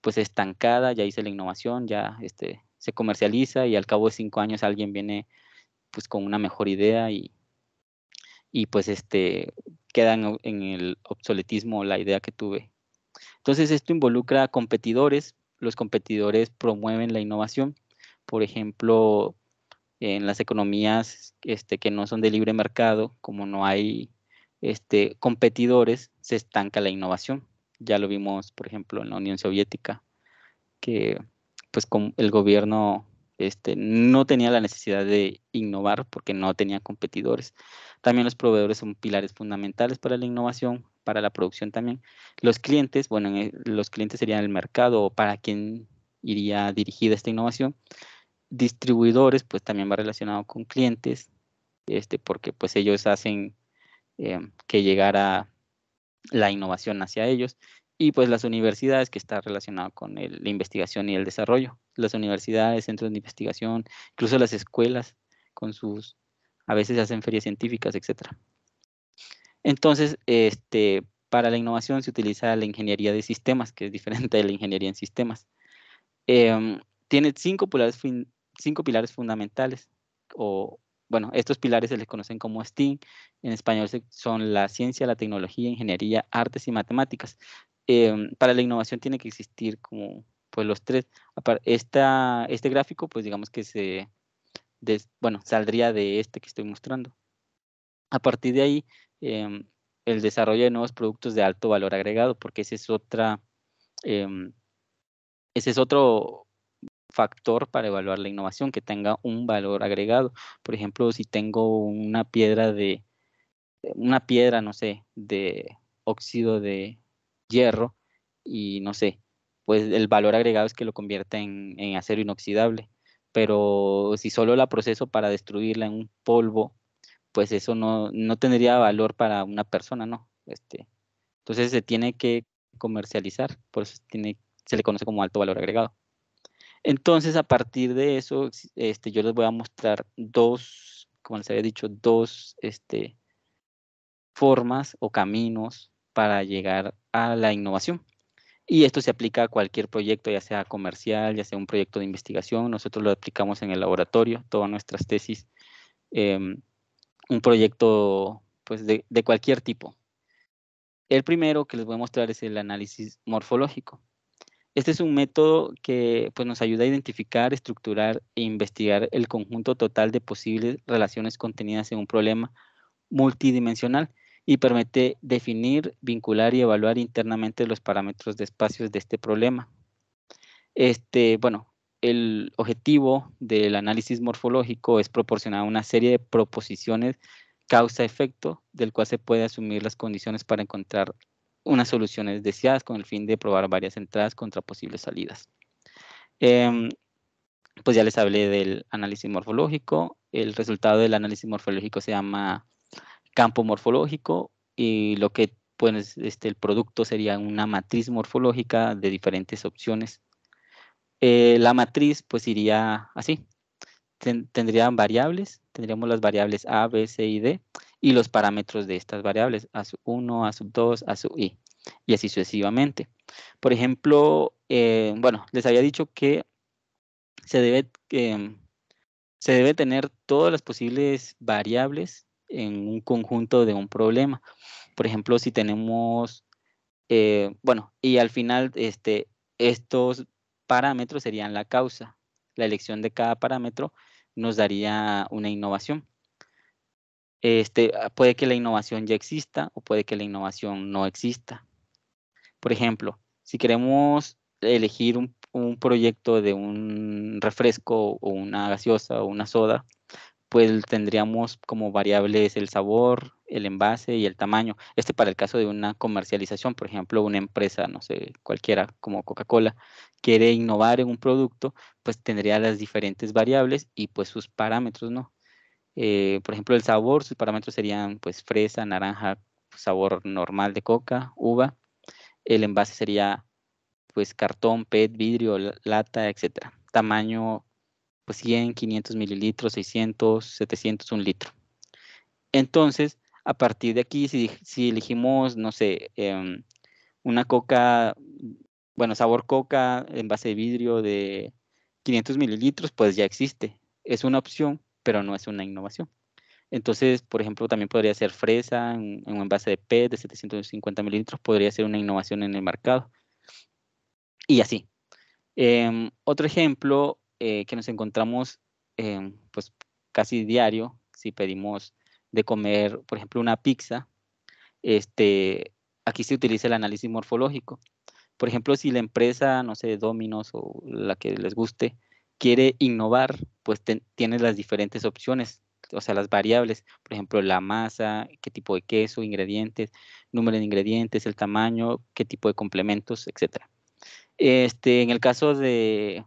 Speaker 2: pues estancada, ya hice la innovación, ya este, se comercializa y al cabo de cinco años alguien viene pues con una mejor idea y, y pues este, queda en, en el obsoletismo la idea que tuve. Entonces esto involucra a competidores, los competidores promueven la innovación, por ejemplo, en las economías este, que no son de libre mercado, como no hay este, competidores, se estanca la innovación. Ya lo vimos, por ejemplo, en la Unión Soviética, que pues con el gobierno este, no tenía la necesidad de innovar porque no tenía competidores. También los proveedores son pilares fundamentales para la innovación, para la producción también. Los clientes, bueno, eh, los clientes serían el mercado o para quién iría dirigida esta innovación distribuidores, pues también va relacionado con clientes, este, porque pues ellos hacen em, que llegara la innovación hacia ellos. Y pues las universidades, que está relacionado con la investigación y el desarrollo. Las universidades, centros de investigación, incluso las escuelas con sus, a veces hacen ferias científicas, etcétera. Entonces, este, para la innovación se utiliza la ingeniería de sistemas, que es diferente de la ingeniería en sistemas. Em, tiene cinco pilares cinco pilares fundamentales, o bueno, estos pilares se les conocen como STEAM, en español son la ciencia, la tecnología, ingeniería, artes y matemáticas. Em, para la innovación tiene que existir como pues los tres. Esta, este gráfico, pues digamos que se, bueno, saldría de este que estoy mostrando. A partir de ahí, em, el desarrollo de nuevos productos de alto valor agregado, porque ese es otra, em, ese es otro factor para evaluar la innovación, que tenga un valor agregado. Por ejemplo, si tengo una piedra de, eh, una piedra, no sé, de óxido de hierro y no sé, pues el valor agregado es que lo convierta en, acero inoxidable. Pero si solo la proceso para destruirla en un polvo, pues eso no, no tendría valor para una persona, ¿no? Este, entonces se tiene que comercializar, por eso tiene, se le conoce como alto valor agregado. Entonces, a partir de eso, este, yo les voy a mostrar dos, como les había dicho, dos este, formas o caminos para llegar a la innovación. Y esto se aplica a cualquier proyecto, ya sea comercial, ya sea un proyecto de investigación. Nosotros lo aplicamos en el laboratorio, todas nuestras tesis. Em, un proyecto pues, de cualquier tipo. El primero que les voy a mostrar es el análisis morfológico. Este es un método que pues, nos ayuda a identificar, estructurar e investigar el conjunto total de posibles relaciones contenidas en un problema multidimensional y permite definir, vincular y evaluar internamente los parámetros de espacios de este problema. Este, bueno, el objetivo del análisis morfológico es proporcionar una serie de proposiciones causa-efecto del cual se puede asumir las condiciones para encontrar unas soluciones deseadas con el fin de probar varias entradas contra posibles salidas. Em, pues ya les hablé del análisis morfológico. El resultado del análisis morfológico se llama campo morfológico y lo que pues este, el producto sería una matriz morfológica de diferentes opciones. Eh, la matriz pues iría así. tendrían variables, tendríamos las variables A, B, C y D y los parámetros de estas variables, a sub 1, a sub 2, a sub i, y así sucesivamente. Por ejemplo, eh, bueno, les había dicho que se debe, em, se debe tener todas las posibles variables en un conjunto de un problema. Por ejemplo, si tenemos, eh, bueno, y al final este, estos parámetros serían la causa. La elección de cada parámetro nos daría una innovación este, ah, puede que la innovación ya exista o puede que la innovación no exista. Por ejemplo, si queremos elegir un, un proyecto de un refresco o una gaseosa o una soda, pues tendríamos como variables el sabor, el envase y el tamaño. Este para el caso de una comercialización, por ejemplo, una empresa, no sé, cualquiera como Coca-Cola, quiere innovar en un producto, pues tendría las diferentes variables y pues sus parámetros, ¿no? Eh, por ejemplo, el sabor, sus parámetros serían pues fresa, naranja, sabor normal de coca, uva. El envase sería pues cartón, PET, vidrio, lata, etcétera. Tamaño pues 100, 500 mililitros, 600, 700, un litro. Entonces, a partir de aquí, si, elegimos, no sé, em, una coca, bueno, sabor coca, envase de vidrio de 500 mililitros, pues ya existe. Es una opción pero no es una innovación. Entonces, por ejemplo, también podría ser fresa en, un envase de PET de 750 mililitros, podría ser una innovación en el mercado. Y así. Em, otro ejemplo eh, que nos encontramos em, pues casi diario, si pedimos de comer, por ejemplo, una pizza, este, aquí se utiliza el análisis morfológico. Por ejemplo, si la empresa, no sé, Dominos o la que les guste, quiere innovar, pues tiene las diferentes opciones, o sea, las variables, por ejemplo, la masa, qué tipo de queso, ingredientes, número de ingredientes, el tamaño, qué tipo de complementos, etc. Este, en el caso de,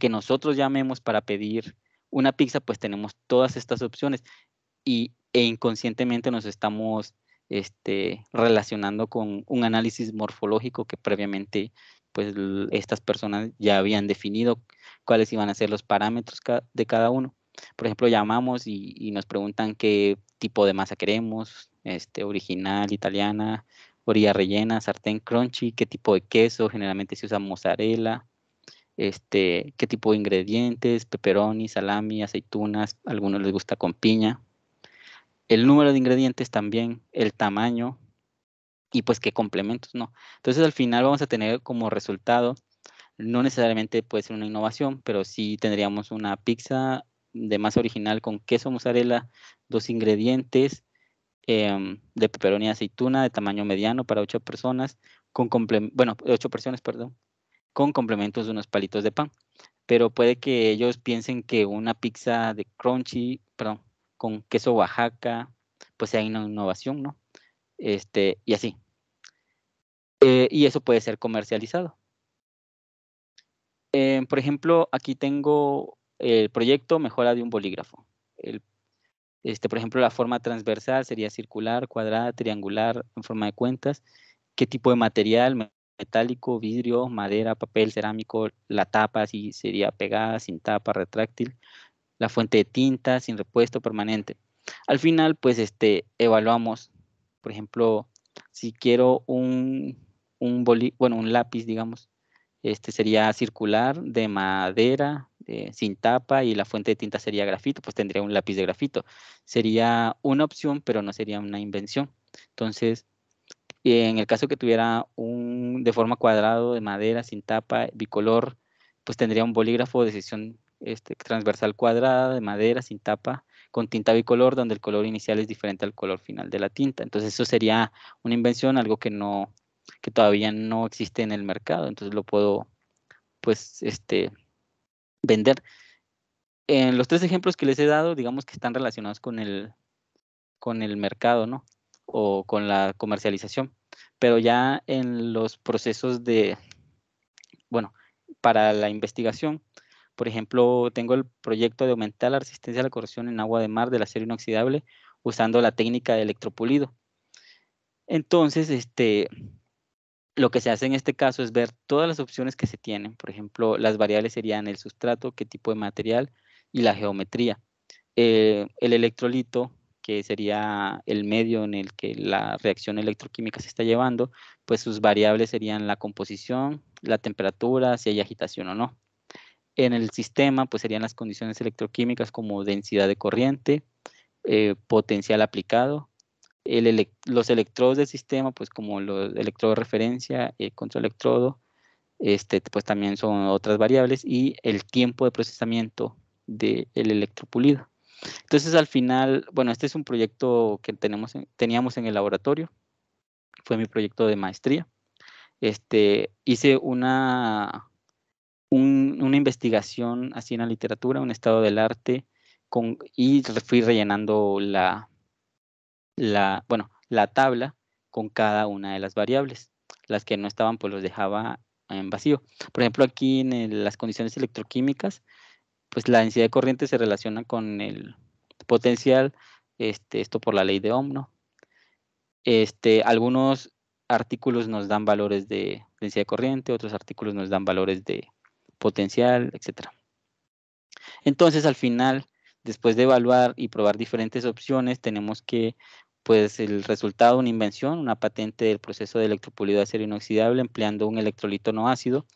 Speaker 2: que nosotros llamemos para pedir una pizza, pues tenemos todas estas opciones y, e inconscientemente nos estamos este, relacionando con un análisis morfológico que previamente pues estas personas ya habían definido cuáles iban a ser los parámetros de cada uno. Por ejemplo, llamamos y, nos preguntan qué tipo de masa queremos, este, original, italiana, orilla rellena, sartén crunchy, qué tipo de queso, generalmente se usa mozzarella, este, qué tipo de ingredientes, pepperoni, salami, aceitunas, algunos les gusta con piña. El número de ingredientes también, el tamaño, y pues qué complementos, ¿no? Entonces al final vamos a tener como resultado, no necesariamente puede ser una innovación, pero sí tendríamos una pizza de masa original con queso mozzarella, dos ingredientes em, de peperoni y aceituna de tamaño mediano para ocho personas, con bueno, ocho personas, perdón, con complementos de unos palitos de pan. Pero puede que ellos piensen que una pizza de crunchy, perdón, con queso Oaxaca, pues sea una innovación, ¿no? Este, y así. Eh, y eso puede ser comercializado. Eh, por ejemplo, aquí tengo el proyecto mejora de un bolígrafo. este, por ejemplo, la forma transversal sería circular, cuadrada, triangular, en forma de cuentas. ¿Qué tipo de material? Metálico, vidrio, madera, papel, cerámico, la tapa, si sería pegada, sin tapa, retráctil. La fuente de tinta, sin repuesto, permanente. Al final, pues, este, evaluamos, por ejemplo, si quiero un un bueno, un lápiz, digamos. Este sería circular, de madera, eh, sin tapa y la fuente de tinta sería grafito, pues tendría un lápiz de grafito. Sería una opción, pero no sería una invención. Entonces, eh, en el caso que tuviera un de forma cuadrado, de madera, sin tapa, bicolor, pues tendría un bolígrafo de sección este, transversal cuadrada, de madera, sin tapa, con tinta bicolor, donde el color inicial es diferente al color final de la tinta. Entonces eso sería una invención, algo que no, que todavía no existe en el mercado, entonces lo puedo, pues, este, vender. En los tres ejemplos que les he dado, digamos que están relacionados con el, con el mercado, ¿no? O con la comercialización. Pero ya en los procesos de, bueno, para la investigación, por ejemplo, tengo el proyecto de aumentar la resistencia a la corrosión en agua de mar del acero inoxidable usando la técnica de electropulido. Entonces, este, lo que se hace en este caso es ver todas las opciones que se tienen. Por ejemplo, las variables serían el sustrato, qué tipo de material y la geometría. Eh, el electrolito, que sería el medio en el que la reacción electroquímica se está llevando, pues sus variables serían la composición, la temperatura, si hay agitación o no. En el sistema, pues serían las condiciones electroquímicas como densidad de corriente, eh, potencial aplicado, los electrodos del sistema, pues como los electrodo de referencia, el eh, electrodo, este, pues también son otras variables, y el tiempo de procesamiento del de electropulido. Entonces al final, bueno, este es un proyecto que tenemos teníamos en el laboratorio, fue mi proyecto de maestría. Este, hice una, una investigación así en la literatura, un estado del arte, con, y fui rellenando la, la, bueno, la tabla con cada una de las variables. Las que no estaban, pues los dejaba en vacío. Por ejemplo, aquí en las condiciones electroquímicas, pues la densidad de corriente se relaciona con el potencial, este, esto por la ley de Ohm, ¿no? Este, algunos artículos nos dan valores de densidad de corriente, otros artículos nos dan valores de potencial, etc. Entonces, al final, después de evaluar y probar diferentes opciones, tenemos que pues el resultado de una invención, una patente del proceso de electropulido de acero inoxidable empleando un electrolito no ácido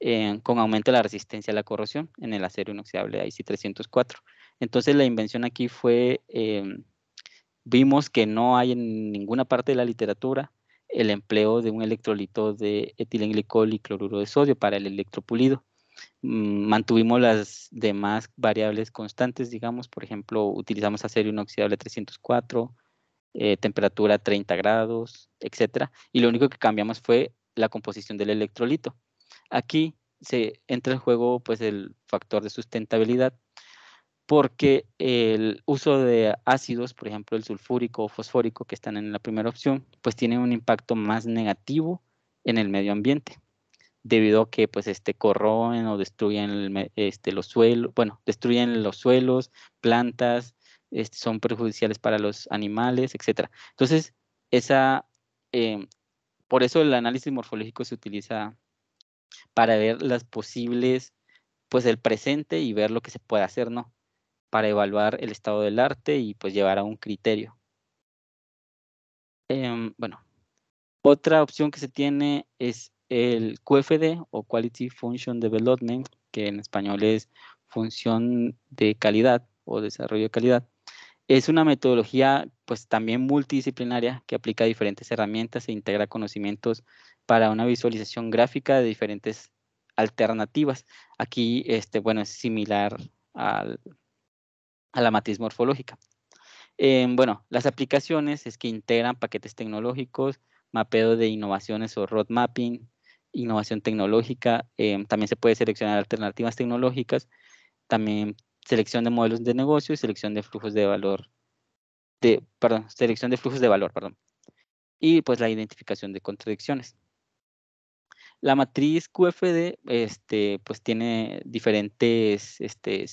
Speaker 2: eh, con aumento de la resistencia a la corrosión en el acero inoxidable IC304. Entonces la invención aquí fue, em, vimos que no hay en ninguna parte de la literatura el empleo de un electrolito de etilenglicol y cloruro de sodio para el electropulido. Mm, mantuvimos las demás variables constantes, digamos, por ejemplo, utilizamos acero inoxidable 304, eh, temperatura 30 grados, etcétera, Y lo único que cambiamos fue la composición del electrolito. Aquí se entra en juego pues, el factor de sustentabilidad porque el uso de ácidos, por ejemplo el sulfúrico o fosfórico que están en la primera opción, pues tiene un impacto más negativo en el medio ambiente debido a que pues este corroen o destruyen este, los suelos, bueno, destruyen los suelos, plantas, este, son perjudiciales para los animales, etc. Entonces, esa, em, por eso el análisis morfológico se utiliza para ver las posibles, pues el presente y ver lo que se puede hacer, ¿no? Para evaluar el estado del arte y pues llevar a un criterio. Em, bueno, otra opción que se tiene es el QFD o Quality Function Development, que en español es función de calidad o desarrollo de calidad. Es una metodología pues también multidisciplinaria que aplica diferentes herramientas e integra conocimientos para una visualización gráfica de diferentes alternativas. Aquí, este, bueno, es similar al, a la matriz morfológica. Em, bueno, las aplicaciones es que integran paquetes tecnológicos, mapeo de innovaciones o road mapping, innovación tecnológica, em, también se puede seleccionar alternativas tecnológicas, también selección de modelos de negocio y selección de flujos de valor, de, perdón, selección de flujos de valor, perdón. Y pues la identificación de contradicciones. La matriz QFD, este, pues tiene diferentes, este,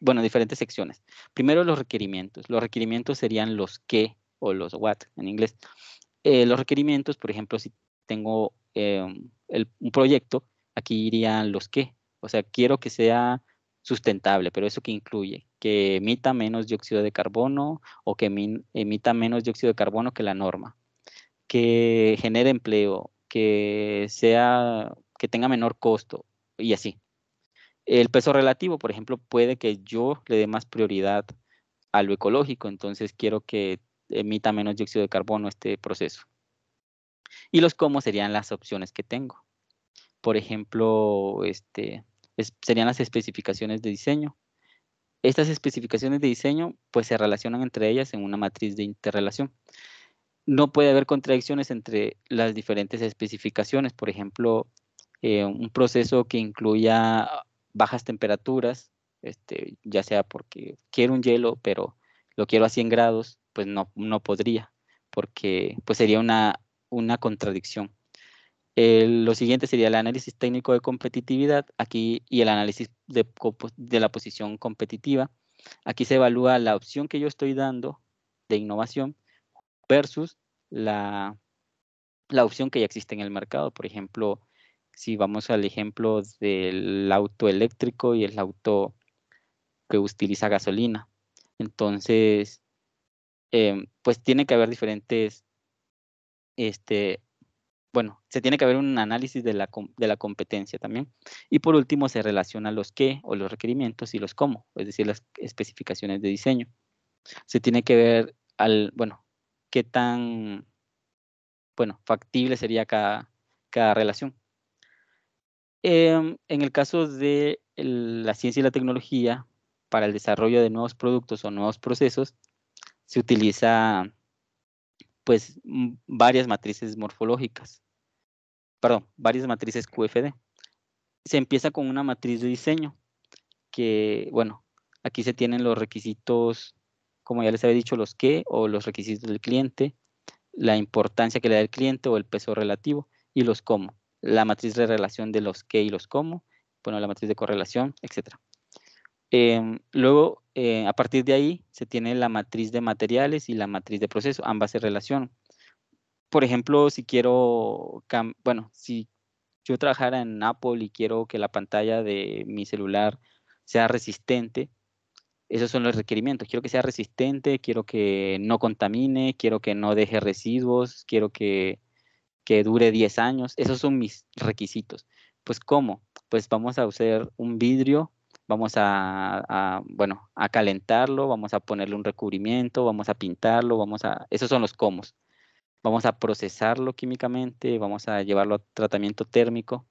Speaker 2: bueno, diferentes secciones. Primero los requerimientos. Los requerimientos serían los qué o los what en inglés. Eh, los requerimientos, por ejemplo, si tengo em, el, un proyecto, aquí irían los qué. O sea, quiero que sea sustentable, pero eso que incluye que emita menos dióxido de carbono o que emita menos dióxido de carbono que la norma, que genere empleo, que sea que tenga menor costo y así. El peso relativo, por ejemplo, puede que yo le dé más prioridad a lo ecológico, entonces quiero que emita menos dióxido de carbono este proceso. Y los cómo serían las opciones que tengo. Por ejemplo, este, serían las especificaciones de diseño. Estas especificaciones de diseño pues se relacionan entre ellas en una matriz de interrelación. No puede haber contradicciones entre las diferentes especificaciones, por ejemplo, eh, un proceso que incluya bajas temperaturas, este, ya sea porque quiero un hielo, pero lo quiero a 100 grados, pues no, no podría, porque pues sería una, una contradicción lo siguiente sería el análisis técnico de competitividad aquí y el análisis de, la posición competitiva. Aquí se evalúa la opción que yo estoy dando de innovación versus la, opción que ya existe en el mercado. Por ejemplo, si vamos al ejemplo del auto eléctrico y el auto que utiliza gasolina. Entonces, em, pues tiene que haber diferentes este, bueno, se tiene que ver un análisis de la, de la competencia también. Y por último, se relaciona los qué o los requerimientos y los cómo, es decir, las especificaciones de diseño. Se tiene que ver al, bueno, qué tan, bueno, factible sería cada, relación. Em, en el caso de la ciencia y la tecnología, para el desarrollo de nuevos productos o nuevos procesos, se utiliza pues mm, varias matrices morfológicas, perdón, varias matrices QFD. Se empieza con una matriz de diseño, que, bueno, aquí se tienen los requisitos, como ya les había dicho, los qué o los requisitos del cliente, la importancia que le da el cliente o el peso relativo y los cómo, la matriz de relación de los qué y los cómo, bueno, la matriz de correlación, etcétera. Em, luego, eh, a partir de ahí, se tiene la matriz de materiales y la matriz de proceso. Ambas se relacionan. Por ejemplo, si quiero, bueno, si yo trabajara en Apple y quiero que la pantalla de mi celular sea resistente, esos son los requerimientos. Quiero que sea resistente, quiero que no contamine, quiero que no deje residuos, quiero que, que dure 10 años. Esos son mis requisitos. Pues, ¿cómo? Pues vamos a usar un vidrio vamos a, bueno, a calentarlo, vamos a ponerle un recubrimiento, vamos a pintarlo, vamos a, esos son los cómo. Vamos a procesarlo químicamente, vamos a llevarlo a tratamiento térmico.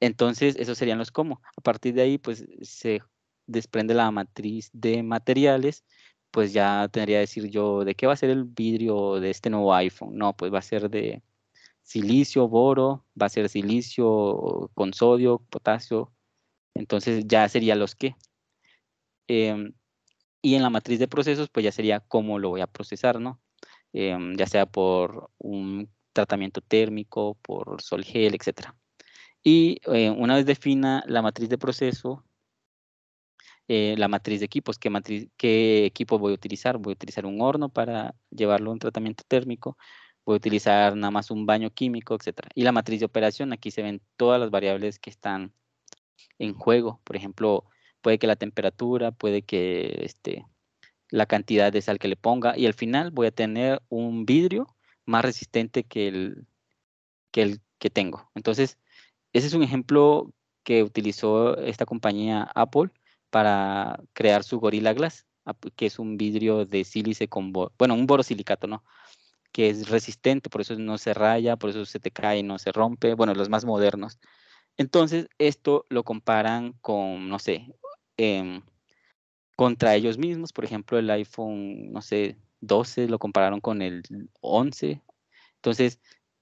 Speaker 2: Entonces, esos serían los cómo. A partir de ahí, pues se desprende la matriz de materiales, pues ya tendría que decir yo, ¿de qué va a ser el vidrio de este nuevo iPhone? No, pues va a ser de silicio, boro, va a ser silicio con sodio, potasio, entonces ya sería los que. Em, y en la matriz de procesos, pues ya sería cómo lo voy a procesar, ¿no? Em, ya sea por un tratamiento térmico, por sol gel, etc. Y eh, una vez defina la matriz de proceso, eh, la matriz de equipos, ¿qué, matriz, qué voy a utilizar. Voy a utilizar un horno para llevarlo a un tratamiento térmico, voy a utilizar nada más un baño químico, etc. Y la matriz de operación, aquí se ven todas las variables que están en juego. Por ejemplo, puede que la temperatura, puede que este, la cantidad de sal que le ponga y al final voy a tener un vidrio más resistente que el que, el que tengo. Entonces, ese es un ejemplo que utilizó esta compañía Apple para crear su Gorilla Glass, que es un vidrio de sílice con, bueno, un borosilicato, ¿no? Que es resistente, por eso no se raya, por eso se te cae, y no se rompe, bueno, los más modernos. Entonces, esto lo comparan con, no sé, em, contra ellos mismos. Por ejemplo, el iPhone, no sé, 12 lo compararon con el 11. Entonces,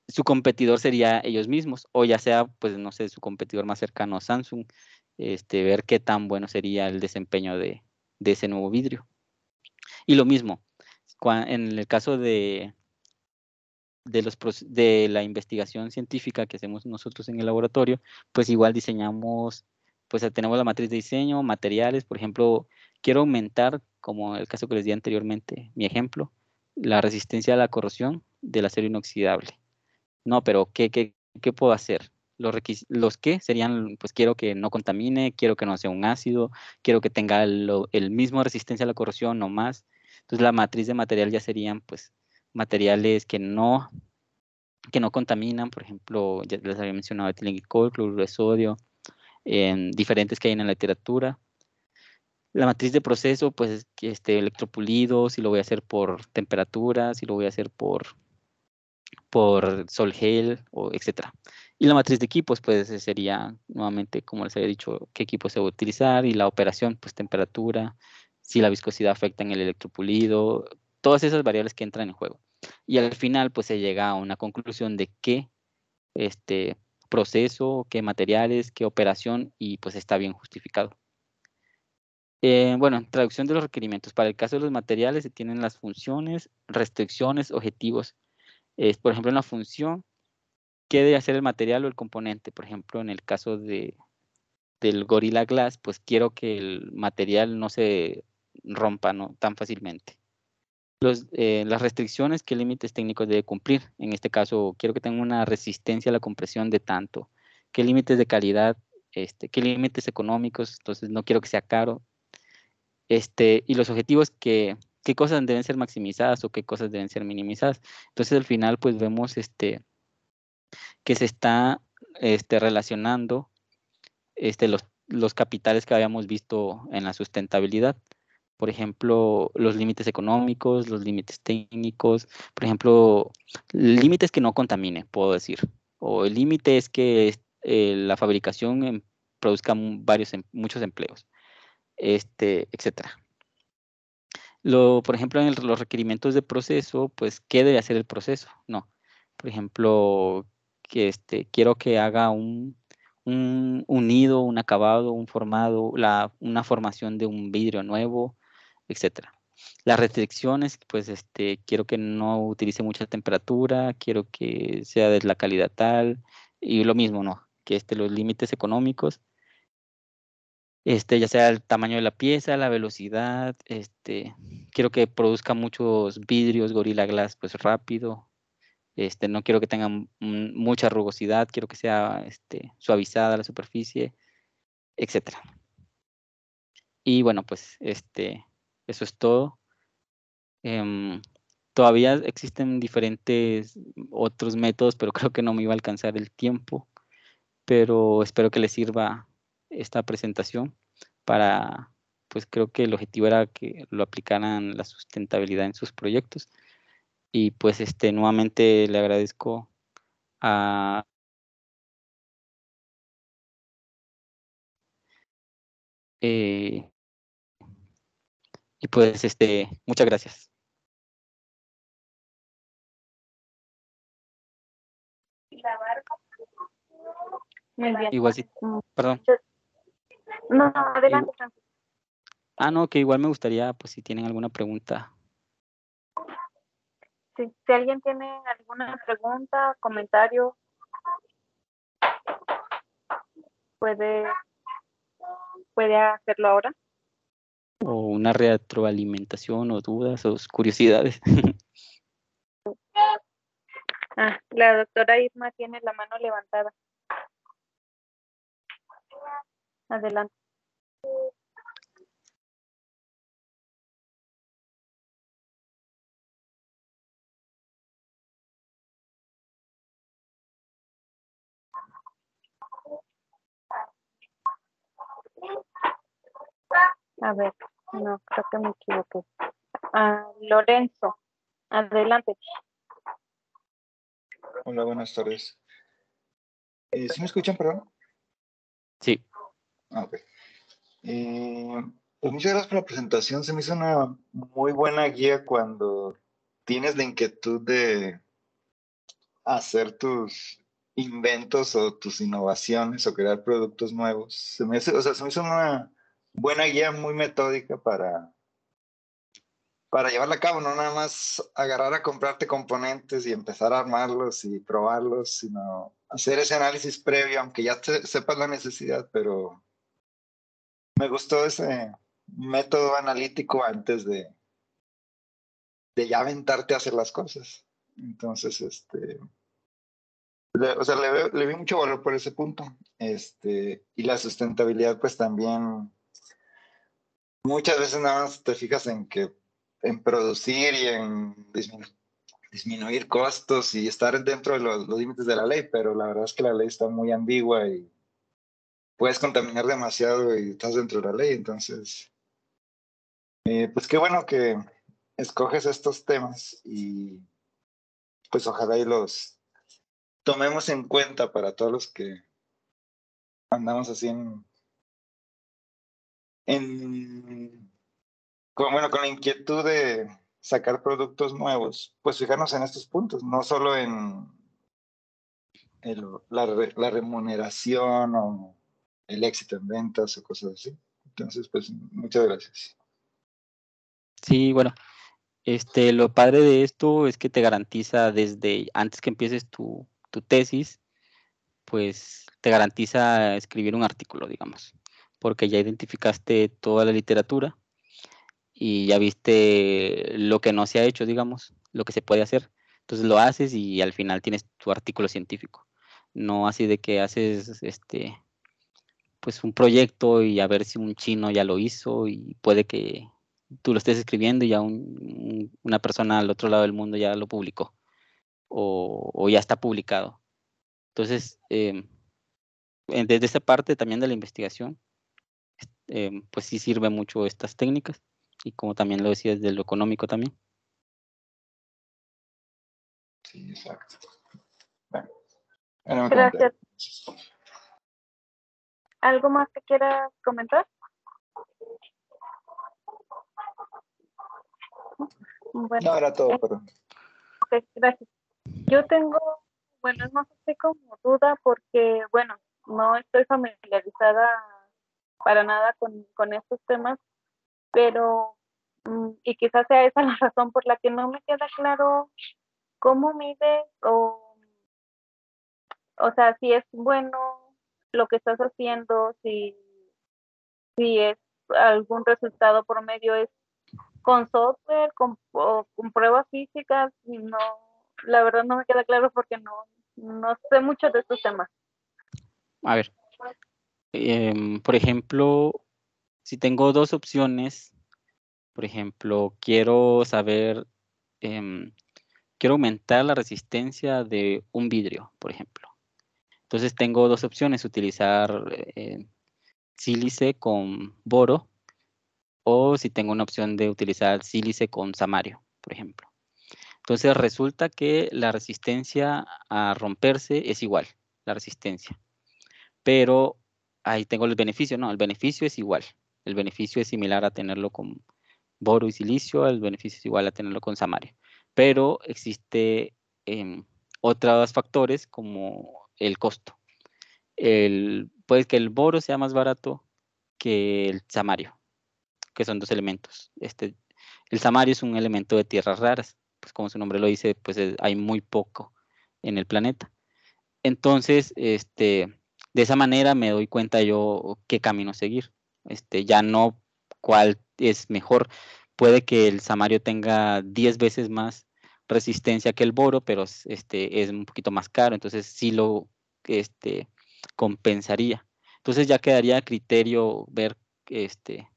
Speaker 2: su competidor sería ellos mismos, o ya sea, pues, no sé, su competidor más cercano Samsung, este, ver qué tan bueno sería el desempeño de ese nuevo vidrio. Y lo mismo, en el caso de, de, los, de la investigación científica que hacemos nosotros en el laboratorio, pues igual diseñamos, pues tenemos la matriz de diseño, materiales, por ejemplo, quiero aumentar, como el caso que les di anteriormente, mi ejemplo, la resistencia a la corrosión del acero inoxidable. No, pero ¿qué, qué, qué puedo hacer? Los, los que serían, pues quiero que no contamine, quiero que no sea un ácido, quiero que tenga el mismo resistencia a la corrosión, no más. Entonces la matriz de material ya serían, pues, materiales que no, que no contaminan, por ejemplo, ya les había mencionado etilenglicol, cloruro de sodio, em, diferentes que hay en la literatura. La matriz de proceso, pues, este electropulido, si lo voy a hacer por temperatura, si lo voy a hacer por, por sol gel, o etc. Y la matriz de equipos, pues, sería nuevamente, como les había dicho, qué equipo se va a utilizar y la operación, pues, temperatura, si la viscosidad afecta en el electropulido, todas esas variables que entran en juego. Y al final, pues se llega a una conclusión de qué este, proceso, qué materiales, qué operación, y pues está bien justificado. Eh, bueno, traducción de los requerimientos. Para el caso de los materiales se tienen las funciones, restricciones, objetivos. por ejemplo, una función, ¿qué debe hacer el material o el componente? Por ejemplo, en el caso de, del Gorilla Glass, pues quiero que el material no se rompa ¿no? tan fácilmente. Eh, las restricciones qué límites técnicos debe cumplir. En este caso, quiero que tenga una resistencia a la compresión de tanto, qué límites de calidad, este, qué límites económicos, entonces no quiero que sea caro. Este, y los objetivos que, qué cosas deben ser maximizadas o qué cosas deben ser minimizadas. Entonces al final pues vemos este, que se está este, relacionando este, los, los capitales que habíamos visto en la sustentabilidad por ejemplo, los límites económicos, los límites técnicos, por ejemplo, límites que no contamine, puedo decir, o el límite es que eh, la fabricación em, produzca varios, em, muchos empleos, este, etcétera. Lo, por ejemplo, en los requerimientos de proceso, pues, ¿qué debe hacer el proceso? No. Por ejemplo, que este, quiero que haga un, un, unido, un acabado, un formado, una formación de un vidrio nuevo, etcétera. Las restricciones, pues este, quiero que no utilice mucha temperatura, quiero que sea de la calidad tal, y lo mismo, ¿no? Que este, los límites económicos, este, ya sea el tamaño de la pieza, la velocidad, este, quiero que produzca muchos vidrios Gorilla Glass pues rápido, este, no quiero que tengan mucha rugosidad, quiero que sea este, suavizada la superficie, etcétera. Y bueno, pues este, eso es todo. Em, todavía existen diferentes otros métodos, pero (laughs) creo que no me iba a alcanzar el tiempo. Pero espero que les sirva esta presentación para, pues creo que el objetivo era que lo aplicaran la sustentabilidad en sus proyectos. Y pues este, nuevamente le agradezco a
Speaker 3: eh, y pues, este, muchas gracias.
Speaker 2: Muy bien. Igual sí. Mm. Perdón.
Speaker 1: No, adelante.
Speaker 2: Ah, no, que igual me gustaría, pues si tienen alguna pregunta.
Speaker 1: si alguien tiene alguna pregunta, comentario, puede, puede hacerlo ahora
Speaker 2: o una retroalimentación o dudas o curiosidades. (laughs)
Speaker 1: Ah, la doctora Isma tiene la mano levantada. Adelante. A ver, no, creo que
Speaker 3: me equivoqué. Ah,
Speaker 1: Lorenzo, adelante.
Speaker 3: Hola, buenas tardes. Eh, ¿Sí me escuchan, perdón? Sí. Ah, ok. Eh, pues muchas gracias por la presentación. Se me hizo una muy buena guía cuando tienes la inquietud de hacer tus inventos o tus innovaciones o crear productos nuevos. Se me o sea, se me hizo una buena guía muy metódica para, para llevarla a cabo, no nada más agarrar a comprarte componentes y empezar a armarlos y probarlos, sino hacer ese análisis previo, aunque ya sepas la necesidad, pero me gustó ese método analítico antes de, de ya aventarte a hacer las cosas. Entonces, este, le, o sea, le, le vi mucho valor por ese punto. Este, y la sustentabilidad, pues también muchas veces nada más te fijas en que en producir y en disminuir costos y estar dentro de los, límites de la ley, pero la verdad es que la ley está muy ambigua y puedes contaminar demasiado y estás dentro de la ley. Entonces, eh, pues qué bueno que escoges estos temas y pues ojalá y los tomemos en cuenta para todos los que andamos así en, con, bueno, con la inquietud de sacar productos nuevos, pues fijarnos en estos puntos, no solo en la, remuneración o el éxito en ventas o cosas así. Entonces, pues muchas gracias.
Speaker 2: Sí, bueno, este, lo padre de esto es que te garantiza desde antes que empieces tu tesis, pues te garantiza escribir un artículo, digamos porque ya identificaste toda la literatura y ya viste lo que no se ha hecho, digamos, lo que se puede hacer. Entonces lo haces y al final tienes tu artículo científico. No así de que haces este pues un proyecto y a ver si un chino ya lo hizo y puede que tú lo estés escribiendo y ya una persona al otro lado del mundo ya lo publicó o, ya está publicado. Entonces, em, desde esa parte también de la investigación, Em, pues sí sirve mucho estas técnicas y como también lo decía desde lo económico también. Sí,
Speaker 3: exacto. Gracias.
Speaker 1: ¿Algo más que quieras comentar?
Speaker 3: no, era todo,
Speaker 1: eh, gracias. Yo tengo, bueno, es más así como duda porque, bueno, no estoy familiarizada para nada con, con estos temas, pero, mm, y quizás sea esa (laughs) la razón por la que no me queda claro cómo mide o, o sea, si es bueno lo que estás haciendo, si, si es algún resultado por medio es con software, con, o con pruebas físicas, no, la verdad no me queda claro porque no, no sé mucho de estos temas.
Speaker 2: A ver, Em, por ejemplo, si tengo dos opciones, por ejemplo, quiero saber, em, quiero aumentar la resistencia de un vidrio, por ejemplo. Entonces tengo dos opciones, utilizar eh, sílice con boro o si tengo una opción de utilizar sílice con samario, por ejemplo. Entonces resulta que la resistencia a romperse es igual, la resistencia. Pero ahí tengo los beneficios. No, el beneficio es igual. El beneficio es similar a tenerlo con boro y silicio, el beneficio es igual a tenerlo con samario. Pero existe em, otros factores como el costo. El, puede que el boro sea más barato que el samario, que son dos elementos. Este, el samario es un elemento de tierras raras, pues como su nombre lo dice, pues eh, hay muy poco en el planeta. Entonces, este, de esa manera me doy cuenta yo qué camino seguir. Este, ya no cuál es mejor. Puede que el Samario tenga 10 veces más resistencia que el boro, pero este, es un poquito más caro, entonces sí lo este, compensaría. Entonces ya quedaría a criterio ver este,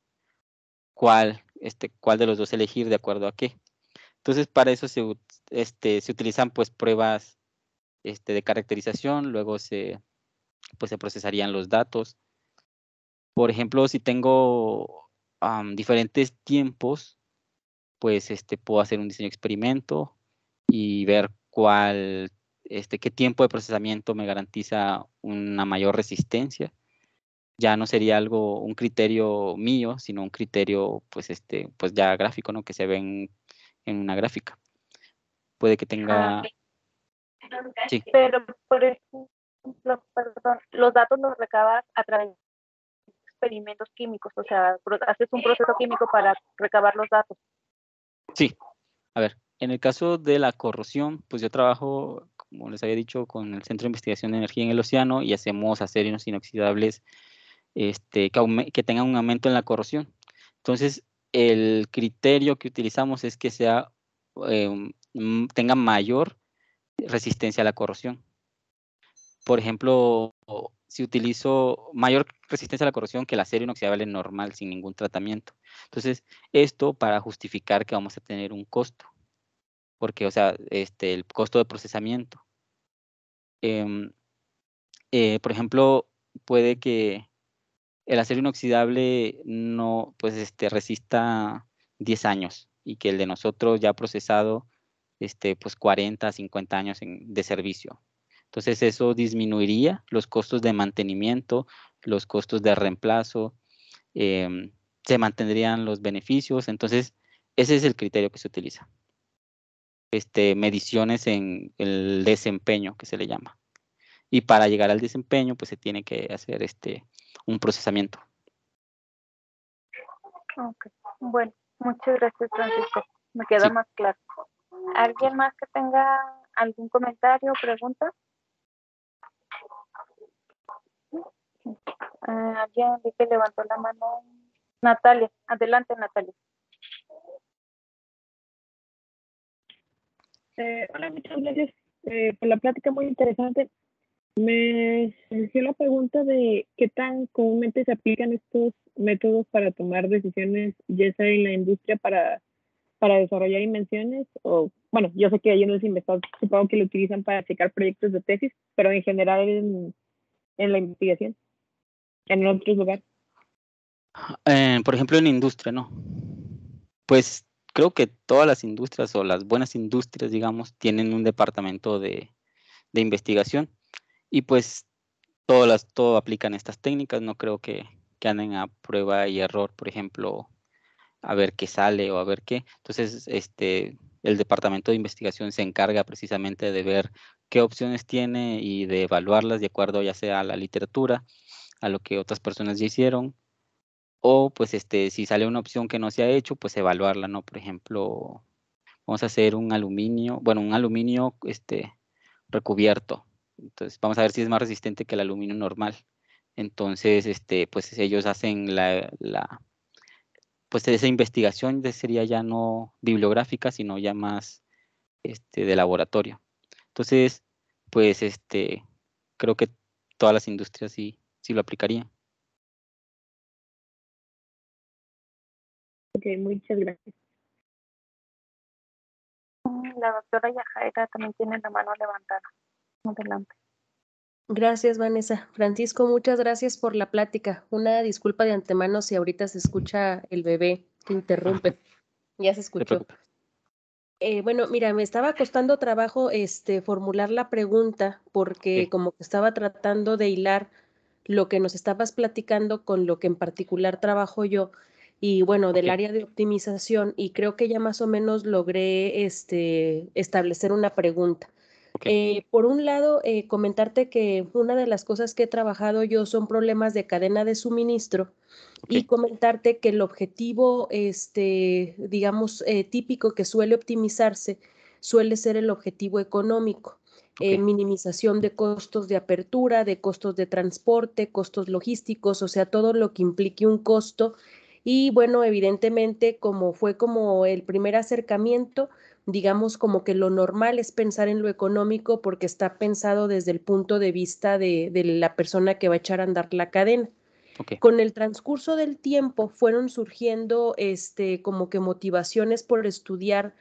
Speaker 2: cuál, este, cuál de los dos elegir de acuerdo a qué. Entonces para eso se, este, se utilizan pues pruebas este, de caracterización, luego se pues se procesarían los datos. Por ejemplo, si tengo diferentes tiempos, pues este, puedo hacer un diseño experimento y ver cuál, este, qué tiempo de procesamiento me garantiza una mayor resistencia. Ya no sería algo, un criterio mío, sino un criterio, pues, este, pues ya gráfico, ¿no? Que se ve en, una gráfica. Puede que ah, tenga...
Speaker 1: Pero, por los, perdón, los datos los recabas a través de experimentos químicos, o sea, haces un proceso químico para recabar los datos.
Speaker 2: Sí, a ver, en el caso de la corrosión, pues yo trabajo, como les había dicho, con el Centro de Investigación de Energía en el Océano y hacemos acerinos inoxidables este, que, tengan un aumento en la corrosión. Entonces, el criterio que utilizamos es que sea, eh, tenga mayor resistencia a la corrosión por ejemplo, si utilizo mayor resistencia a la corrosión que el acero inoxidable normal sin ningún tratamiento. Entonces, esto para justificar que vamos a tener un costo, porque, o sea, este, el costo de procesamiento. Em, eh, por ejemplo, puede que el acero inoxidable no, pues, este, resista 10 años y que el de nosotros ya procesado, este, pues, 40, 50 años de servicio. Entonces eso disminuiría los costos de mantenimiento, los costos de reemplazo, em, se mantendrían los beneficios. Entonces ese es el criterio que se utiliza. Este, mediciones en el desempeño que se le llama. Y para llegar al desempeño, pues se tiene que hacer este, un procesamiento.
Speaker 1: Bueno, muchas gracias, Francisco. Me queda más claro. ¿Alguien más que tenga algún comentario o pregunta? Ah, ya vi que levantó la mano Natalia. Adelante, Natalia. Eh, hola, muchas gracias eh, por la plática muy interesante. Me surgió la pregunta de qué tan comúnmente se aplican estos métodos para tomar decisiones, ya sea en la industria para, para desarrollar invenciones o, bueno, yo sé que hay unos investigadores, supongo que lo utilizan para aplicar proyectos de tesis, pero en general en la investigación en otro lugar,
Speaker 2: eh, por ejemplo, en industria, ¿no? Pues creo que todas las industrias o las buenas industrias, digamos, tienen un departamento de, investigación y pues todas las, todo aplican estas técnicas, no creo que, que anden a prueba y error, por ejemplo, a ver qué sale o a ver qué. Entonces, este, el departamento de investigación se encarga precisamente de ver qué opciones tiene y de evaluarlas de acuerdo ya sea a la literatura, a lo que otras personas ya hicieron. O pues este, si sale una opción que no se ha hecho, pues evaluarla, ¿no? Por ejemplo, vamos a hacer un aluminio, bueno, un aluminio este, recubierto. Entonces vamos a ver si es más resistente que el aluminio normal. Entonces, este, pues ellos hacen la, la pues esa investigación sería ya no bibliográfica, sino ya más este, de laboratorio. Entonces, pues este, creo que todas las industrias sí si lo aplicaría.
Speaker 3: Ok, muchas gracias.
Speaker 1: La doctora Yajaira también tiene la mano
Speaker 4: levantada. Adelante. Gracias, Vanessa. Francisco, muchas gracias por la plática. Una disculpa de antemano si ahorita se escucha el bebé que interrumpe. (laughs) Ya se escuchó. Eh, bueno, mira, me estaba costando trabajo este, formular la pregunta porque como que estaba tratando de hilar lo que nos estabas platicando con lo que en particular trabajo yo y bueno, del área de optimización y creo que ya más o menos logré este, establecer una pregunta. Eh, por un lado, eh, comentarte que una de las cosas que he trabajado yo son problemas de cadena de suministro y comentarte que el objetivo, este, digamos, eh, típico que suele optimizarse suele ser el objetivo económico. Eh, minimización de costos de apertura, de costos de transporte, costos logísticos, o sea, todo lo que implique un costo. Y bueno, evidentemente, como fue como el primer acercamiento, digamos como que lo normal es pensar en lo económico porque está pensado desde el punto de vista de, la persona que va a echar a andar la cadena. Con el transcurso del tiempo fueron surgiendo este, como que motivaciones por estudiar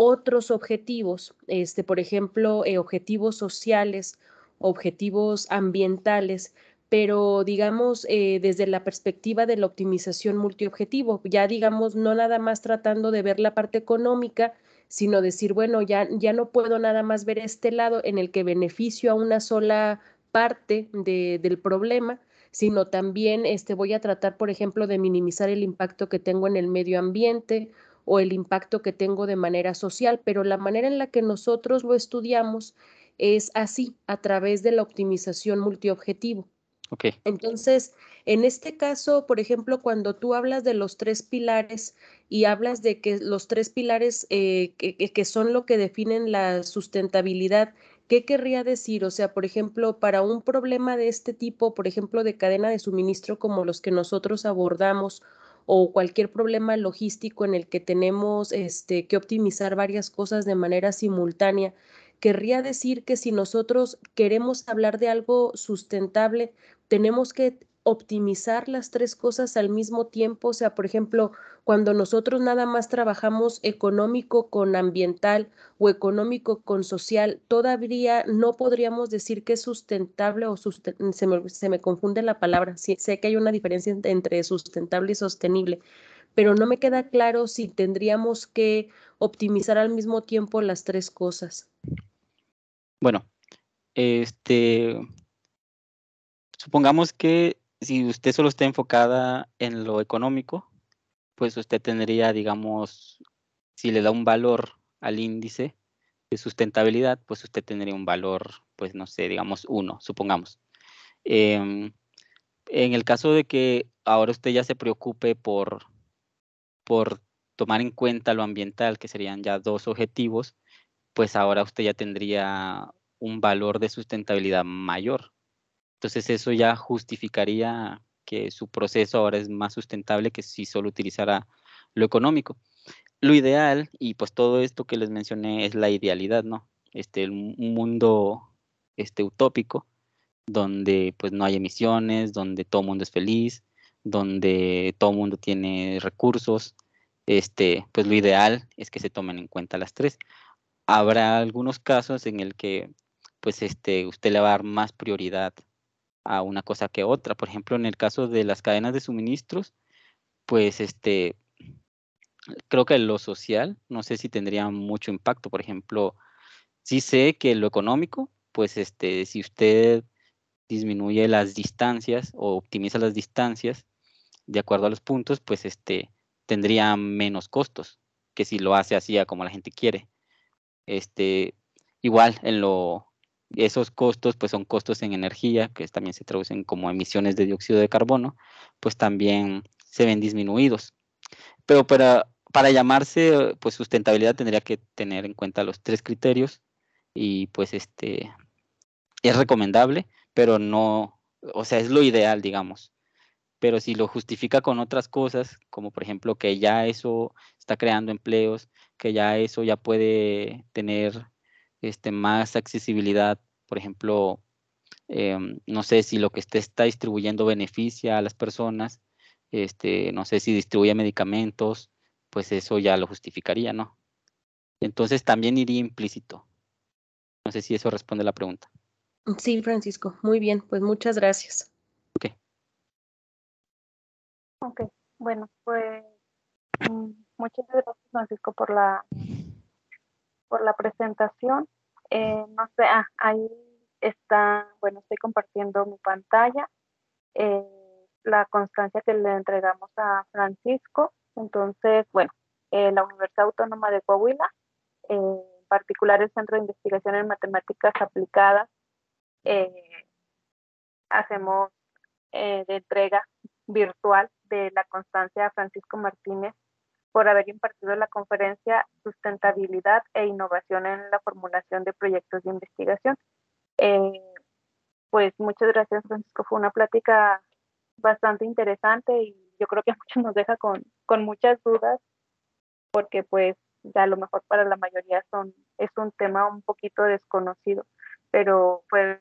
Speaker 4: otros objetivos, este, por ejemplo, eh, objetivos sociales, objetivos ambientales, pero digamos eh, desde la perspectiva de la optimización multiobjetivo, ya digamos no nada más tratando de ver la parte económica, sino decir, bueno, ya, ya no puedo nada más ver este lado en el que beneficio a una sola parte del problema, sino también este, voy a tratar, por ejemplo, de minimizar el impacto que tengo en el medio ambiente o el impacto que tengo de manera social, pero la manera en la que nosotros lo estudiamos es así, a través de la optimización multiobjetivo. Okay. Entonces, en este caso, por ejemplo, cuando tú hablas de los tres pilares y hablas de que los tres pilares eh, que, que son lo que definen la sustentabilidad, ¿Qué querría decir? O sea, por ejemplo, para un problema de este tipo, por ejemplo, de cadena de suministro como los que nosotros abordamos o cualquier problema logístico en el que tenemos este, que optimizar varias cosas de manera simultánea. Querría decir que si nosotros queremos hablar de algo sustentable, tenemos que optimizar las tres cosas al mismo tiempo. O sea, por ejemplo, cuando nosotros nada más trabajamos económico con ambiental o económico con social, todavía no podríamos decir que es sustentable o se, me, confunde la palabra. sé que hay una diferencia entre sustentable y sostenible, pero no me queda claro si tendríamos que optimizar al mismo tiempo las tres cosas.
Speaker 2: Bueno, este, supongamos que si usted solo está enfocada en lo económico, pues usted tendría, digamos, si le da un valor al índice de sustentabilidad, pues usted tendría un valor, pues no sé, digamos, uno, supongamos. Em, en el caso de que ahora usted ya se preocupe por, por tomar en cuenta lo ambiental, que serían ya dos objetivos, pues ahora usted ya tendría un valor de sustentabilidad mayor. Entonces eso ya justificaría que su proceso ahora es más sustentable que si solo utilizara lo económico. Lo ideal, y pues todo esto que les mencioné es la idealidad, ¿no? Este, un mundo este, utópico donde pues no hay emisiones, donde todo el mundo es feliz, donde todo mundo tiene recursos, este, pues lo ideal es que se tomen en cuenta las tres. Habrá algunos casos en el que pues este, usted le va a dar más prioridad a una cosa que otra. Por ejemplo, en el caso de las cadenas de suministros, pues este, creo que en lo social, no sé si tendría mucho impacto. Por ejemplo, sí sé que en lo económico, pues este, si usted disminuye las distancias o optimiza las distancias de acuerdo a los puntos, pues este, tendría menos costos que si lo hace así como la gente quiere. Este, igual en lo esos costos pues son costos en energía que también se traducen como emisiones de dióxido de carbono pues también se ven disminuidos pero para para llamarse pues sustentabilidad tendría que tener en cuenta los tres criterios y pues este es recomendable pero no o sea es lo ideal digamos pero si lo justifica con otras cosas como por ejemplo que ya eso está creando empleos que ya eso ya puede tener este, más accesibilidad, por ejemplo, em, no sé si lo que usted está distribuyendo beneficia a las personas, este, no sé si distribuye medicamentos, pues eso ya lo justificaría, ¿no? Entonces también iría implícito. No sé si eso responde a la pregunta.
Speaker 4: Sí, Francisco, muy bien, pues muchas gracias. Ok.
Speaker 1: Ok, bueno, pues mm, muchas gracias, Francisco, por la por la presentación. Eh, no sé, ah, ahí está, bueno, estoy compartiendo mi pantalla, eh, la constancia que le entregamos a Francisco. Entonces, bueno, eh, la Universidad Autónoma de Coahuila, en particular el Centro de Investigación en Matemáticas Aplicadas, hacemos de entrega virtual de la constancia a Francisco Martínez por haber impartido la conferencia Sustentabilidad e Innovación en la Formulación de Proyectos de Investigación. Eh, pues muchas gracias, Francisco. Fue una plática bastante interesante y yo creo que (laughs) nos deja con, muchas dudas porque pues ya a lo mejor para la mayoría son, es un tema un poquito desconocido, pero fue,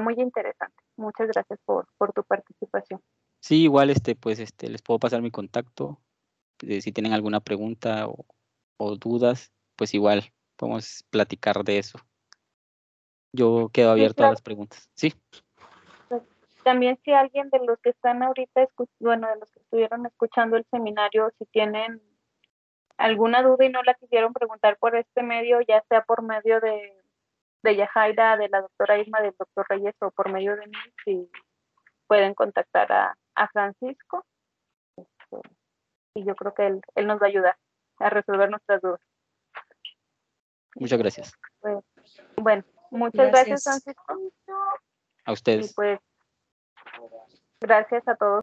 Speaker 1: muy interesante. Muchas gracias por, por tu participación.
Speaker 2: Sí, igual este, pues este, les puedo pasar mi contacto eh, si tienen alguna pregunta o, dudas, pues igual podemos platicar de eso. Yo quedo abierto a las preguntas. Sí.
Speaker 1: Pues, también si alguien de los que están ahorita, bueno, de los que estuvieron escuchando el seminario, si tienen alguna duda y no la quisieron preguntar por este medio, ya sea por medio de, de Yajaira, de la doctora Irma, del doctor Reyes o por medio de mí, si pueden contactar a, Francisco. Este, y yo creo que él, nos va a ayudar a resolver nuestras dudas. Muchas gracias. Bueno, muchas gracias. Francisco.
Speaker 2: A ustedes.
Speaker 3: pues,
Speaker 1: gracias a todos.